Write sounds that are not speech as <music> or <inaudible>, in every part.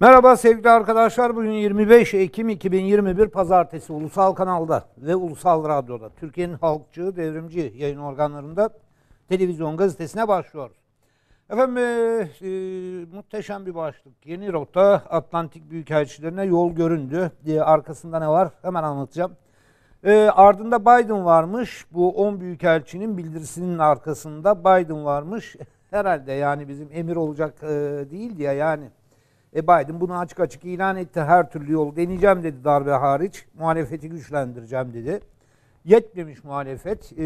Merhaba sevgili arkadaşlar. Bugün 25 Ekim 2021 Pazartesi Ulusal Kanal'da ve Ulusal Radyo'da Türkiye'nin halkçı, devrimci yayın organlarında televizyon gazetesine başlıyoruz. Efendim e, e, muhteşem bir başlık. Yeni rota Atlantik Büyükelçilerine yol göründü. E, arkasında ne var hemen anlatacağım. E, ardında Biden varmış. Bu 10 Büyükelçinin bildirisinin arkasında Biden varmış. <laughs> Herhalde yani bizim emir olacak e, değil ya yani e Biden bunu açık açık ilan etti. Her türlü yol deneyeceğim dedi darbe hariç. Muhalefeti güçlendireceğim dedi. Yetmemiş muhalefet. E,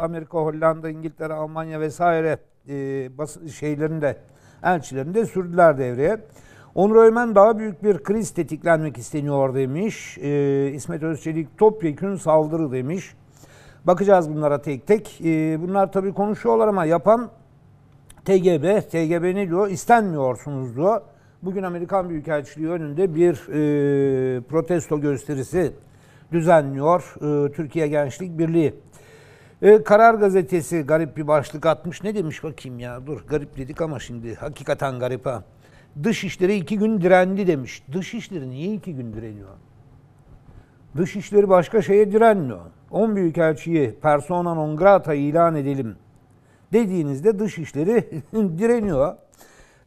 Amerika, Hollanda, İngiltere, Almanya vesaire e, bas- şeylerini de sürdüler devreye. Onur Öğmen daha büyük bir kriz tetiklenmek isteniyor demiş. E, İsmet Özçelik topyekün saldırı demiş. Bakacağız bunlara tek tek. E, bunlar tabii konuşuyorlar ama yapan TGB, TGB ne diyor? İstenmiyorsunuz diyor. Bugün Amerikan Büyükelçiliği önünde bir e, protesto gösterisi düzenliyor e, Türkiye Gençlik Birliği. E, Karar Gazetesi garip bir başlık atmış. Ne demiş bakayım ya dur garip dedik ama şimdi hakikaten garip ha. Dışişleri iki gün direndi demiş. Dışişleri niye iki gün direniyor? Dışişleri başka şeye direnmiyor. 10 büyükelçiyi persona non grata ilan edelim dediğinizde dışişleri <laughs> direniyor.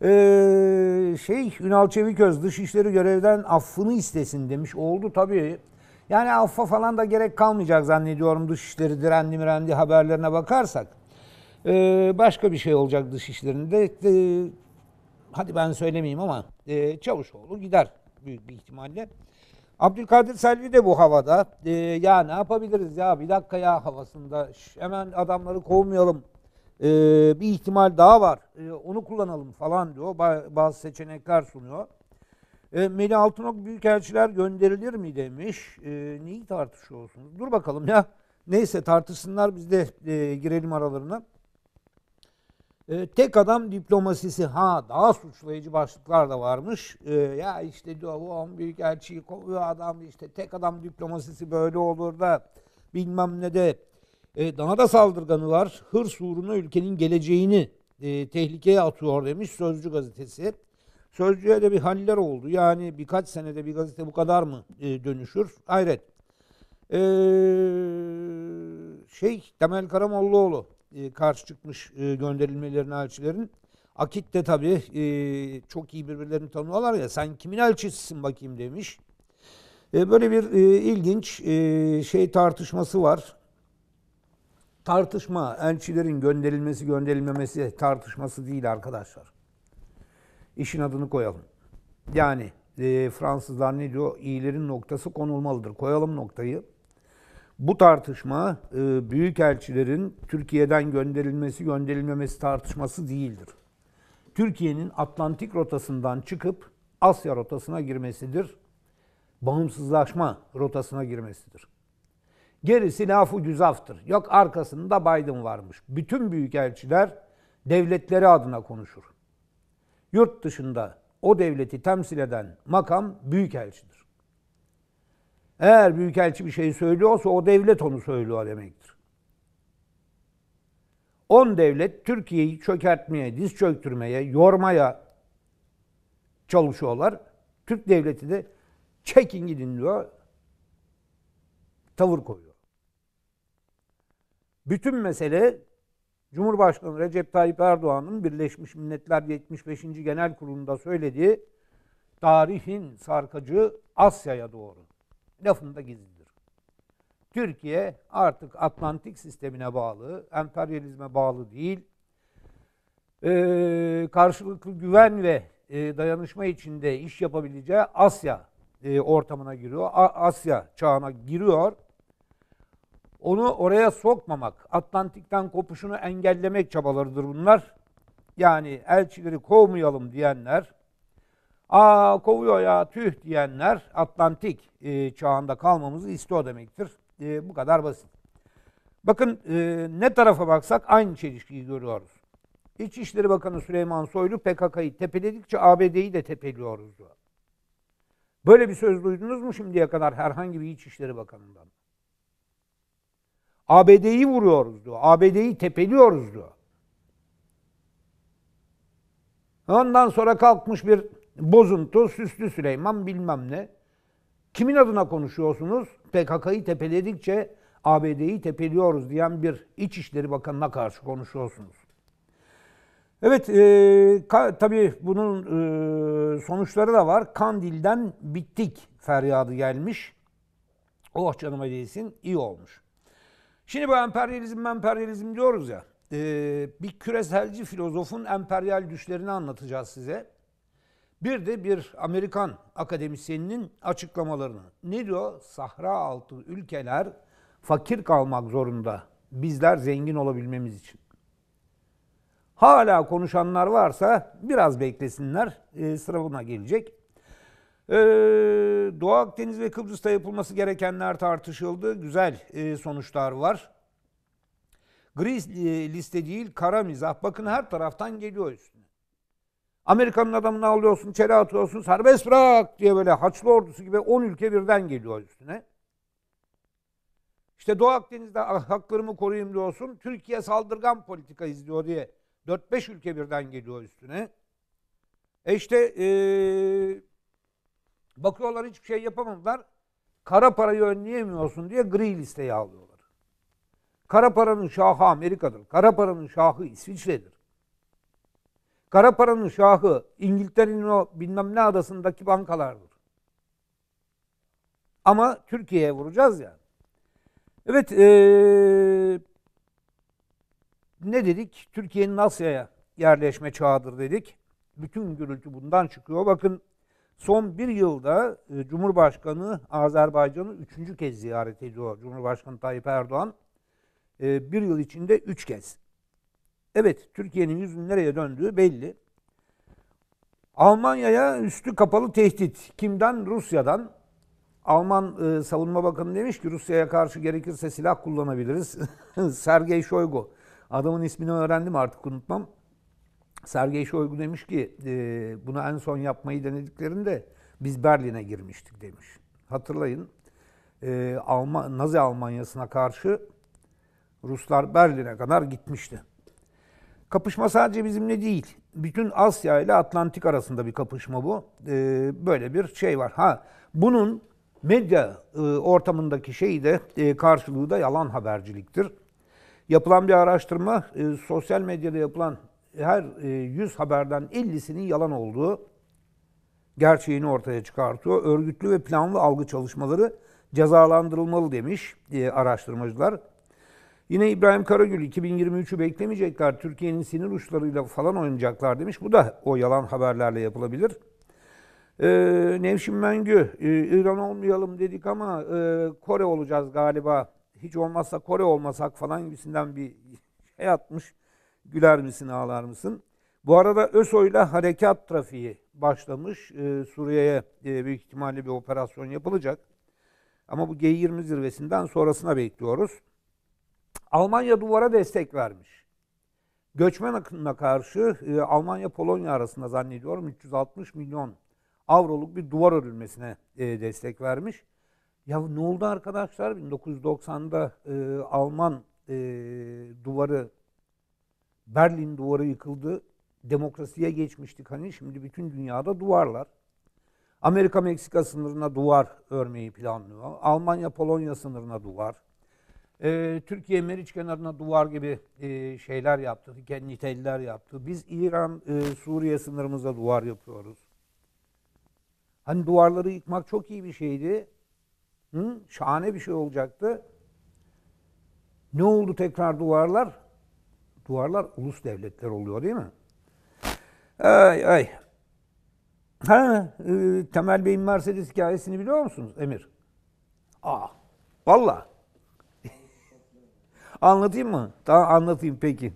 Ee, şey Ünal Çeviköz dışişleri görevden affını istesin demiş. Oldu tabii. Yani affa falan da gerek kalmayacak zannediyorum dışişleri direndi mirendi haberlerine bakarsak. Ee, başka bir şey olacak dışişlerinde. Ee, hadi ben söylemeyeyim ama e, Çavuşoğlu gider büyük bir ihtimalle. Abdülkadir Selvi de bu havada. Ee, ya ne yapabiliriz ya bir dakika ya havasında. Şş, hemen adamları kovmayalım e, bir ihtimal daha var. E, onu kullanalım falan diyor. Bazı seçenekler sunuyor. E, Melih Altınok Büyükelçiler gönderilir mi demiş. E, neyi tartışıyorsunuz? Dur bakalım ya. Neyse tartışsınlar biz de e, girelim aralarına. E, tek adam diplomasisi ha daha suçlayıcı başlıklar da varmış. E, ya işte diyor bu on büyükelçiyi kovuyor adam işte tek adam diplomasisi böyle olur da bilmem ne de e, dana da saldırganılar hırs uğruna ülkenin geleceğini e, tehlikeye atıyor demiş Sözcü gazetesi. Sözcüye de bir haller oldu. Yani birkaç senede bir gazete bu kadar mı e, dönüşür? Hayret. E, şey Temel Karamollaoğlu e, karşı çıkmış e, gönderilmelerine elçilerin. Akit de tabii e, çok iyi birbirlerini tanıyorlar ya sen kimin elçisisin bakayım demiş. E, böyle bir e, ilginç e, şey tartışması var. Tartışma elçilerin gönderilmesi gönderilmemesi tartışması değil arkadaşlar. İşin adını koyalım. Yani e, Fransızlar ne diyor? İyilerin noktası konulmalıdır. Koyalım noktayı. Bu tartışma e, büyük elçilerin Türkiye'den gönderilmesi gönderilmemesi tartışması değildir. Türkiye'nin Atlantik rotasından çıkıp Asya rotasına girmesidir. Bağımsızlaşma rotasına girmesidir. Gerisi lafı cüzaftır. Yok arkasında Biden varmış. Bütün büyükelçiler devletleri adına konuşur. Yurt dışında o devleti temsil eden makam büyükelçidir. Eğer büyükelçi bir şey söylüyorsa o devlet onu söylüyor demektir. 10 devlet Türkiye'yi çökertmeye, diz çöktürmeye, yormaya çalışıyorlar. Türk devleti de çekin gidin diyor, tavır koyuyor. Bütün mesele Cumhurbaşkanı Recep Tayyip Erdoğan'ın Birleşmiş Milletler 75. Genel Kurulu'nda söylediği tarihin sarkacı Asya'ya doğru. Lafında gizlidir. Türkiye artık Atlantik sistemine bağlı, emperyalizme bağlı değil. Ee, karşılıklı güven ve e, dayanışma içinde iş yapabileceği Asya e, ortamına giriyor. A- Asya çağına giriyor onu oraya sokmamak, Atlantik'ten kopuşunu engellemek çabalarıdır bunlar. Yani elçileri kovmayalım diyenler, aa kovuyor ya tüh diyenler Atlantik e, çağında kalmamızı istiyor demektir. E, bu kadar basit. Bakın e, ne tarafa baksak aynı çelişkiyi görüyoruz. İçişleri Bakanı Süleyman Soylu PKK'yı tepeledikçe ABD'yi de tepeliyoruz diyor. Böyle bir söz duydunuz mu şimdiye kadar herhangi bir İçişleri Bakanı'ndan? ABD'yi vuruyoruz diyor, ABD'yi tepeliyoruz diyor. Ondan sonra kalkmış bir bozuntu, süslü Süleyman bilmem ne. Kimin adına konuşuyorsunuz? PKK'yı tepeledikçe ABD'yi tepeliyoruz diyen bir İçişleri Bakanı'na karşı konuşuyorsunuz. Evet, e, ka, tabii bunun e, sonuçları da var. Kandil'den bittik feryadı gelmiş. Oh canıma değilsin, iyi olmuş. Şimdi bu emperyalizm emperyalizm diyoruz ya. E, bir küreselci filozofun emperyal düşlerini anlatacağız size. Bir de bir Amerikan akademisyeninin açıklamalarını. Ne diyor? Sahra altı ülkeler fakir kalmak zorunda. Bizler zengin olabilmemiz için. Hala konuşanlar varsa biraz beklesinler. E, sıra buna gelecek. Ee, Doğu Akdeniz ve Kıbrıs'ta yapılması gerekenler tartışıldı. Güzel e, sonuçlar var. Gri e, liste değil, kara mizah. Bakın her taraftan geliyor üstüne. Amerika'nın adamını alıyorsun, çele atıyorsun, serbest bırak diye böyle Haçlı ordusu gibi 10 ülke birden geliyor üstüne. İşte Doğu Akdeniz'de ah, haklarımı koruyayım diyorsun. Türkiye saldırgan politika izliyor diye 4-5 ülke birden geliyor üstüne. E işte ee, Bakıyorlar hiçbir şey yapamadılar. Kara parayı önleyemiyorsun diye gri listeye alıyorlar. Kara paranın şahı Amerika'dır. Kara paranın şahı İsviçre'dir. Kara paranın şahı İngiltere'nin o bilmem ne adasındaki bankalardır. Ama Türkiye'ye vuracağız yani. Evet, ee, ne dedik? Türkiye'nin Asya'ya yerleşme çağıdır dedik. Bütün gürültü bundan çıkıyor. Bakın Son bir yılda e, Cumhurbaşkanı Azerbaycan'ı üçüncü kez ziyaret ediyor. Cumhurbaşkanı Tayyip Erdoğan e, bir yıl içinde üç kez. Evet Türkiye'nin yüzünün nereye döndüğü belli. Almanya'ya üstü kapalı tehdit. Kimden? Rusya'dan. Alman e, Savunma Bakanı demiş ki Rusya'ya karşı gerekirse silah kullanabiliriz. <laughs> Sergey Shoigu. Adamın ismini öğrendim artık unutmam. Sergey Şoygu demiş ki e, bunu en son yapmayı denediklerinde biz Berlin'e girmiştik demiş. Hatırlayın e, Alman, Nazi Almanyası'na karşı Ruslar Berlin'e kadar gitmişti. Kapışma sadece bizimle değil. Bütün Asya ile Atlantik arasında bir kapışma bu. E, böyle bir şey var. Ha bunun medya e, ortamındaki şeyi de e, karşılığı da yalan haberciliktir. Yapılan bir araştırma, e, sosyal medyada yapılan her 100 e, haberden 50'sinin yalan olduğu gerçeğini ortaya çıkartıyor. Örgütlü ve planlı algı çalışmaları cezalandırılmalı demiş e, araştırmacılar. Yine İbrahim Karagül 2023'ü beklemeyecekler. Türkiye'nin sinir uçlarıyla falan oynayacaklar demiş. Bu da o yalan haberlerle yapılabilir. Ee, Nevşin Mengü, e, İran olmayalım dedik ama e, Kore olacağız galiba. Hiç olmazsa Kore olmasak falan gibisinden bir şey atmış. Güler misin ağlar mısın? Bu arada ÖSO'yla harekat trafiği başlamış. Ee, Suriye'ye e, büyük ihtimalle bir operasyon yapılacak. Ama bu G20 zirvesinden sonrasına bekliyoruz. Almanya duvara destek vermiş. Göçmen akınına karşı e, Almanya-Polonya arasında zannediyorum 360 milyon avroluk bir duvar örülmesine e, destek vermiş. Ya ne oldu arkadaşlar? 1990'da e, Alman e, duvarı Berlin duvarı yıkıldı. Demokrasiye geçmiştik hani şimdi bütün dünyada duvarlar. Amerika Meksika sınırına duvar örmeyi planlıyor. Almanya Polonya sınırına duvar. Ee, Türkiye Meriç kenarına duvar gibi e, şeyler yaptı, niteliler yaptı. Biz İran e, Suriye sınırımıza duvar yapıyoruz. Hani duvarları yıkmak çok iyi bir şeydi. Hı? Şahane bir şey olacaktı. Ne oldu tekrar duvarlar? duvarlar ulus devletler oluyor değil mi? Ay ay. Ha, e, Temel Bey'in Mercedes hikayesini biliyor musunuz Emir? Aa, ah, valla. <laughs> Anlatayım mı? Daha anlatayım peki.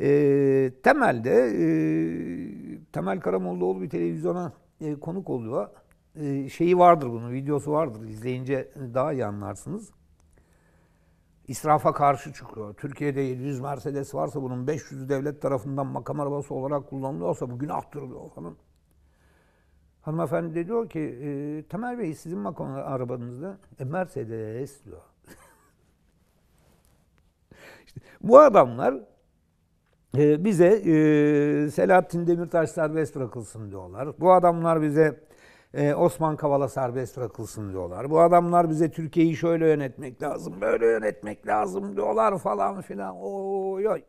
E, temelde e, Temel Karamollaoğlu bir televizyona e, konuk oluyor. E, şeyi vardır bunun, videosu vardır. İzleyince daha iyi anlarsınız israfa karşı çıkıyor. Türkiye'de 700 Mercedes varsa bunun 500 devlet tarafından makam arabası olarak kullanılıyorsa bu günahtır diyor falan. Hanımefendi de diyor ki e, Temel Bey sizin makam arabanızda e, Mercedes diyor. <laughs> İşte bu adamlar e, bize e, Selahattin Demirtaş serbest bırakılsın diyorlar. Bu adamlar bize e, Osman Kavala serbest bırakılsın diyorlar. Bu adamlar bize Türkiye'yi şöyle yönetmek lazım, böyle yönetmek lazım diyorlar falan filan. Oy oy.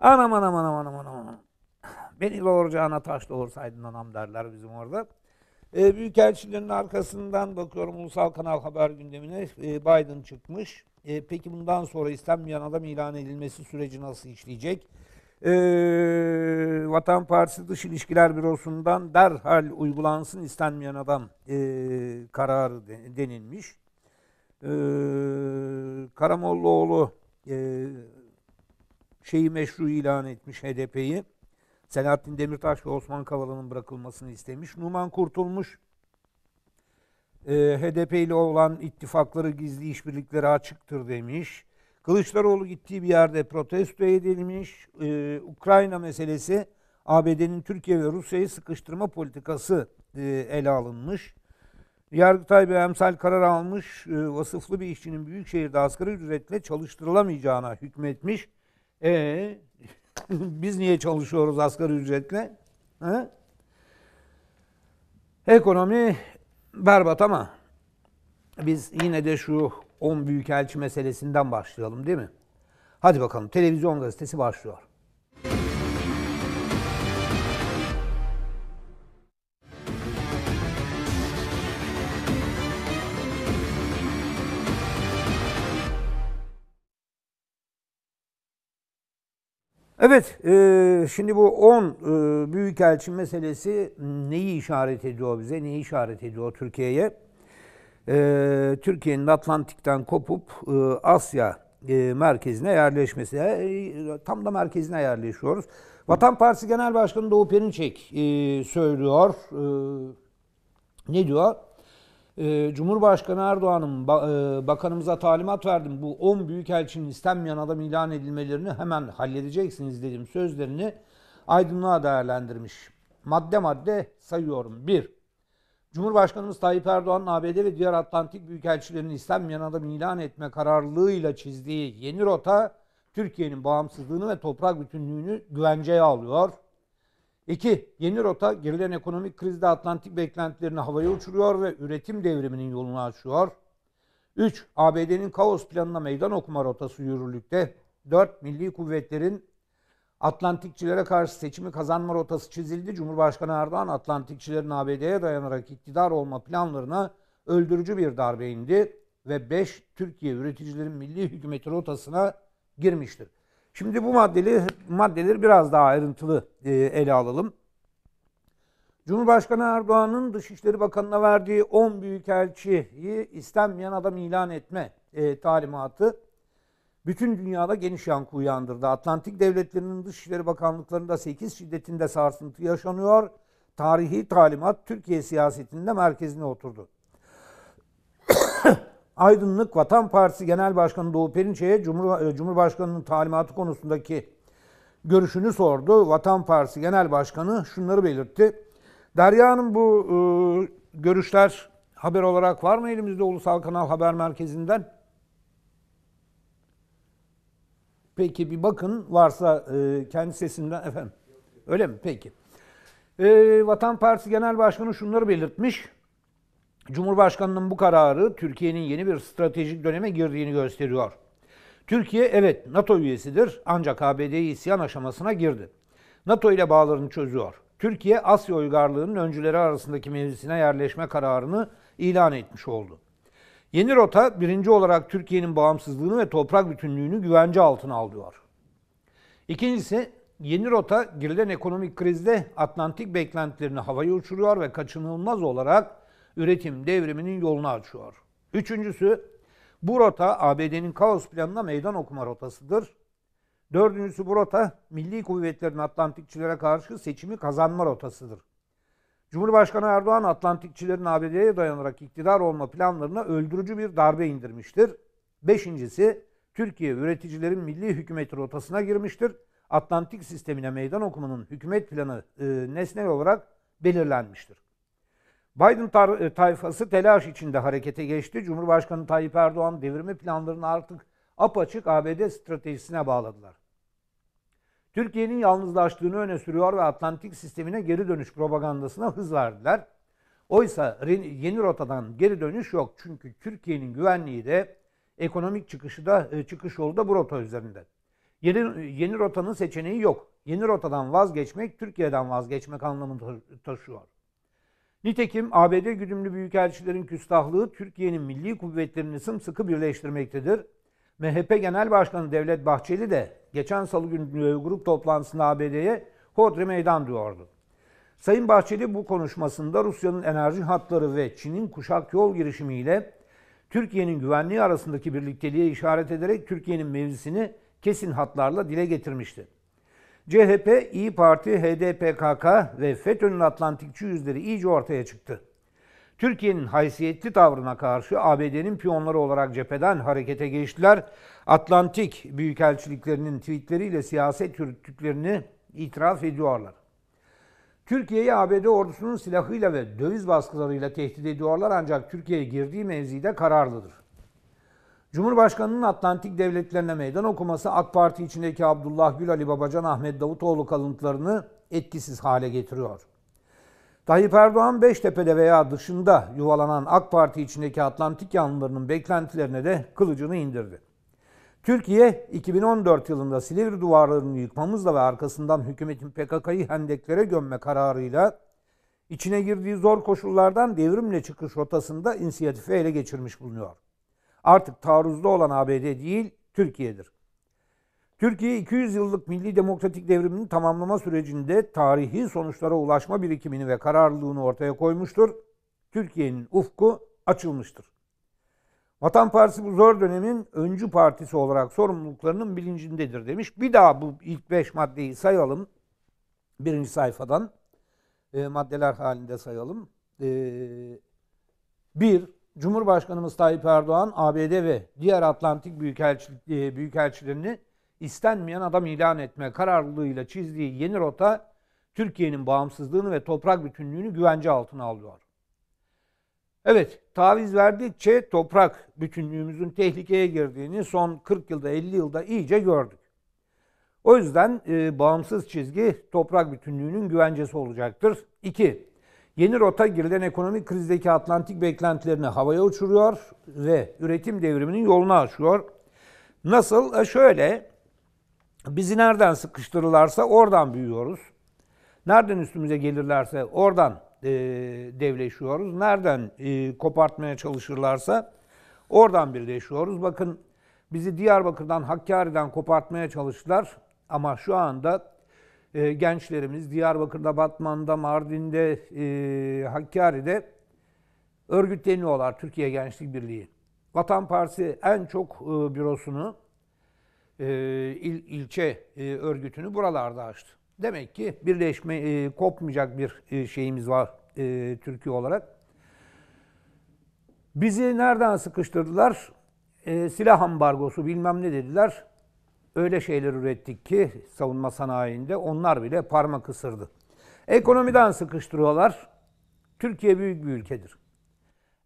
Anam anam anam anam anam anam. Beni doğuracağına taş doğursaydın anam derler bizim orada. E, Büyükelçilerin arkasından bakıyorum Ulusal Kanal Haber gündemine e, Biden çıkmış. E, peki bundan sonra istenmeyen adam ilan edilmesi süreci nasıl işleyecek? e, Vatan Partisi Dış İlişkiler Bürosu'ndan derhal uygulansın istenmeyen adam e, kararı denilmiş. E, Karamollaoğlu e, şeyi meşru ilan etmiş HDP'yi. Selahattin Demirtaş ve Osman Kavala'nın bırakılmasını istemiş. Numan Kurtulmuş e, HDP ile olan ittifakları gizli işbirlikleri açıktır demiş. Kılıçdaroğlu gittiği bir yerde protesto edilmiş. Ee, Ukrayna meselesi ABD'nin Türkiye ve Rusya'yı sıkıştırma politikası e, ele alınmış. Yargıtay bir emsal karar almış. E, vasıflı bir işçinin büyükşehirde asgari ücretle çalıştırılamayacağına hükmetmiş. E <laughs> biz niye çalışıyoruz asgari ücretle? Ha? Ekonomi berbat ama biz yine de şu 10 büyükelçi meselesinden başlayalım değil mi? Hadi bakalım televizyon gazetesi başlıyor. Evet, e, şimdi bu 10 e, büyükelçi meselesi neyi işaret ediyor bize, neyi işaret ediyor Türkiye'ye? Ee, Türkiye'nin Atlantik'ten kopup e, Asya e, merkezine yerleşmesi. E, tam da merkezine yerleşiyoruz. Vatan Partisi Genel Başkanı Doğu Perinçek söylüyor. ne diyor? Cumhurbaşkanı Erdoğan'ın bakanımıza talimat verdim. Bu 10 büyükelçinin istenmeyen adam ilan edilmelerini hemen halledeceksiniz dedim sözlerini aydınlığa değerlendirmiş. Madde madde sayıyorum. 1. Cumhurbaşkanımız Tayyip Erdoğan'ın ABD ve diğer Atlantik büyükelçilerinin istenmeyen adamı ilan etme kararlılığıyla çizdiği yeni rota Türkiye'nin bağımsızlığını ve toprak bütünlüğünü güvenceye alıyor. 2. Yeni rota gerilen ekonomik krizde Atlantik beklentilerini havaya uçuruyor ve üretim devriminin yolunu açıyor. 3. ABD'nin kaos planına meydan okuma rotası yürürlükte. 4. Milli kuvvetlerin Atlantikçilere karşı seçimi kazanma rotası çizildi. Cumhurbaşkanı Erdoğan Atlantikçilerin ABD'ye dayanarak iktidar olma planlarına öldürücü bir darbe indi ve 5 Türkiye üreticilerin milli hükümeti rotasına girmiştir. Şimdi bu maddeleri, maddeleri biraz daha ayrıntılı e, ele alalım. Cumhurbaşkanı Erdoğan'ın Dışişleri Bakanı'na verdiği 10 büyükelçiyi istenmeyen adam ilan etme e, talimatı bütün dünyada geniş yankı uyandırdı. Atlantik devletlerinin Dışişleri Bakanlıklarında 8 şiddetinde sarsıntı yaşanıyor. Tarihi talimat Türkiye siyasetinde merkezine oturdu. <coughs> Aydınlık Vatan Partisi Genel Başkanı Doğu Perinçek'e Cumhur, e, Cumhurbaşkanı'nın talimatı konusundaki görüşünü sordu. Vatan Partisi Genel Başkanı şunları belirtti. Derya'nın bu e, görüşler haber olarak var mı elimizde Ulusal Kanal Haber Merkezi'nden? Peki bir bakın varsa e, kendi sesinden efendim. Öyle mi? Peki. E, Vatan Partisi Genel Başkanı şunları belirtmiş. Cumhurbaşkanının bu kararı Türkiye'nin yeni bir stratejik döneme girdiğini gösteriyor. Türkiye evet NATO üyesidir ancak ABD'yi isyan aşamasına girdi. NATO ile bağlarını çözüyor. Türkiye Asya uygarlığının öncüleri arasındaki meclisine yerleşme kararını ilan etmiş oldu. Yeni rota birinci olarak Türkiye'nin bağımsızlığını ve toprak bütünlüğünü güvence altına alıyor. İkincisi yeni rota girilen ekonomik krizde Atlantik beklentilerini havaya uçuruyor ve kaçınılmaz olarak üretim devriminin yolunu açıyor. Üçüncüsü bu rota ABD'nin kaos planına meydan okuma rotasıdır. Dördüncüsü bu rota milli kuvvetlerin Atlantikçilere karşı seçimi kazanma rotasıdır. Cumhurbaşkanı Erdoğan Atlantikçilerin ABD'ye dayanarak iktidar olma planlarına öldürücü bir darbe indirmiştir. Beşincisi Türkiye üreticilerin milli hükümet rotasına girmiştir. Atlantik sistemine meydan okumanın hükümet planı e, nesnel olarak belirlenmiştir. Biden tar- e, tayfası telaş içinde harekete geçti. Cumhurbaşkanı Tayyip Erdoğan devirme planlarını artık apaçık ABD stratejisine bağladılar. Türkiye'nin yalnızlaştığını öne sürüyor ve Atlantik sistemine geri dönüş propagandasına hız verdiler. Oysa yeni rotadan geri dönüş yok. Çünkü Türkiye'nin güvenliği de ekonomik çıkışı da e, çıkış yolu da bu rota üzerinde. Yeni, yeni rotanın seçeneği yok. Yeni rotadan vazgeçmek Türkiye'den vazgeçmek anlamını taşıyor. Nitekim ABD güdümlü büyükelçilerin küstahlığı Türkiye'nin milli kuvvetlerini sımsıkı birleştirmektedir. MHP Genel Başkanı Devlet Bahçeli de geçen salı günü e, grup toplantısında ABD'ye hodri meydan diyordu. Sayın Bahçeli bu konuşmasında Rusya'nın enerji hatları ve Çin'in kuşak yol girişimiyle Türkiye'nin güvenliği arasındaki birlikteliğe işaret ederek Türkiye'nin mevzisini kesin hatlarla dile getirmişti. CHP, İyi Parti, HDPKK ve FETÖ'nün Atlantikçi yüzleri iyice ortaya çıktı. Türkiye'nin haysiyetli tavrına karşı ABD'nin piyonları olarak cepheden harekete geçtiler. Atlantik büyükelçiliklerinin tweetleriyle siyaset yürüttüklerini itiraf ediyorlar. Türkiye'yi ABD ordusunun silahıyla ve döviz baskılarıyla tehdit ediyorlar ancak Türkiye'ye girdiği mevzide kararlıdır. Cumhurbaşkanının Atlantik devletlerine meydan okuması AK Parti içindeki Abdullah Gül, Ali Babacan, Ahmet Davutoğlu kalıntılarını etkisiz hale getiriyor. Tayyip Erdoğan Beştepe'de veya dışında yuvalanan AK Parti içindeki Atlantik yanlılarının beklentilerine de kılıcını indirdi. Türkiye 2014 yılında Silivri duvarlarını yıkmamızla ve arkasından hükümetin PKK'yı hendeklere gömme kararıyla içine girdiği zor koşullardan devrimle çıkış rotasında inisiyatifi ele geçirmiş bulunuyor. Artık taarruzda olan ABD değil, Türkiye'dir. Türkiye 200 yıllık milli demokratik devrimini tamamlama sürecinde tarihi sonuçlara ulaşma birikimini ve kararlılığını ortaya koymuştur. Türkiye'nin ufku açılmıştır. Vatan Partisi bu zor dönemin öncü partisi olarak sorumluluklarının bilincindedir demiş. Bir daha bu ilk beş maddeyi sayalım. Birinci sayfadan e, maddeler halinde sayalım. E, bir, Cumhurbaşkanımız Tayyip Erdoğan, ABD ve diğer Atlantik e, büyükelçilerini istenmeyen adam ilan etme kararlılığıyla çizdiği yeni rota Türkiye'nin bağımsızlığını ve toprak bütünlüğünü güvence altına alıyor. Evet, taviz verdikçe toprak bütünlüğümüzün tehlikeye girdiğini son 40 yılda 50 yılda iyice gördük. O yüzden e, bağımsız çizgi toprak bütünlüğünün güvencesi olacaktır. 2. Yeni rota girilen ekonomik krizdeki Atlantik beklentilerini havaya uçuruyor ve üretim devriminin yolunu açıyor. Nasıl? E şöyle, Bizi nereden sıkıştırırlarsa oradan büyüyoruz. Nereden üstümüze gelirlerse oradan e, devleşiyoruz. Nereden e, kopartmaya çalışırlarsa oradan birleşiyoruz. Bakın bizi Diyarbakır'dan, Hakkari'den kopartmaya çalıştılar. Ama şu anda e, gençlerimiz Diyarbakır'da, Batman'da, Mardin'de, e, Hakkari'de örgütleniyorlar Türkiye Gençlik Birliği. Vatan Partisi en çok e, bürosunu e, il, ilçe e, örgütünü buralarda açtı. Demek ki birleşme e, kopmayacak bir şeyimiz var Türkiye olarak. Bizi nereden sıkıştırdılar? silah ambargosu bilmem ne dediler. Öyle şeyler ürettik ki savunma sanayinde onlar bile parmak ısırdı. Ekonomiden sıkıştırıyorlar. Türkiye büyük bir ülkedir.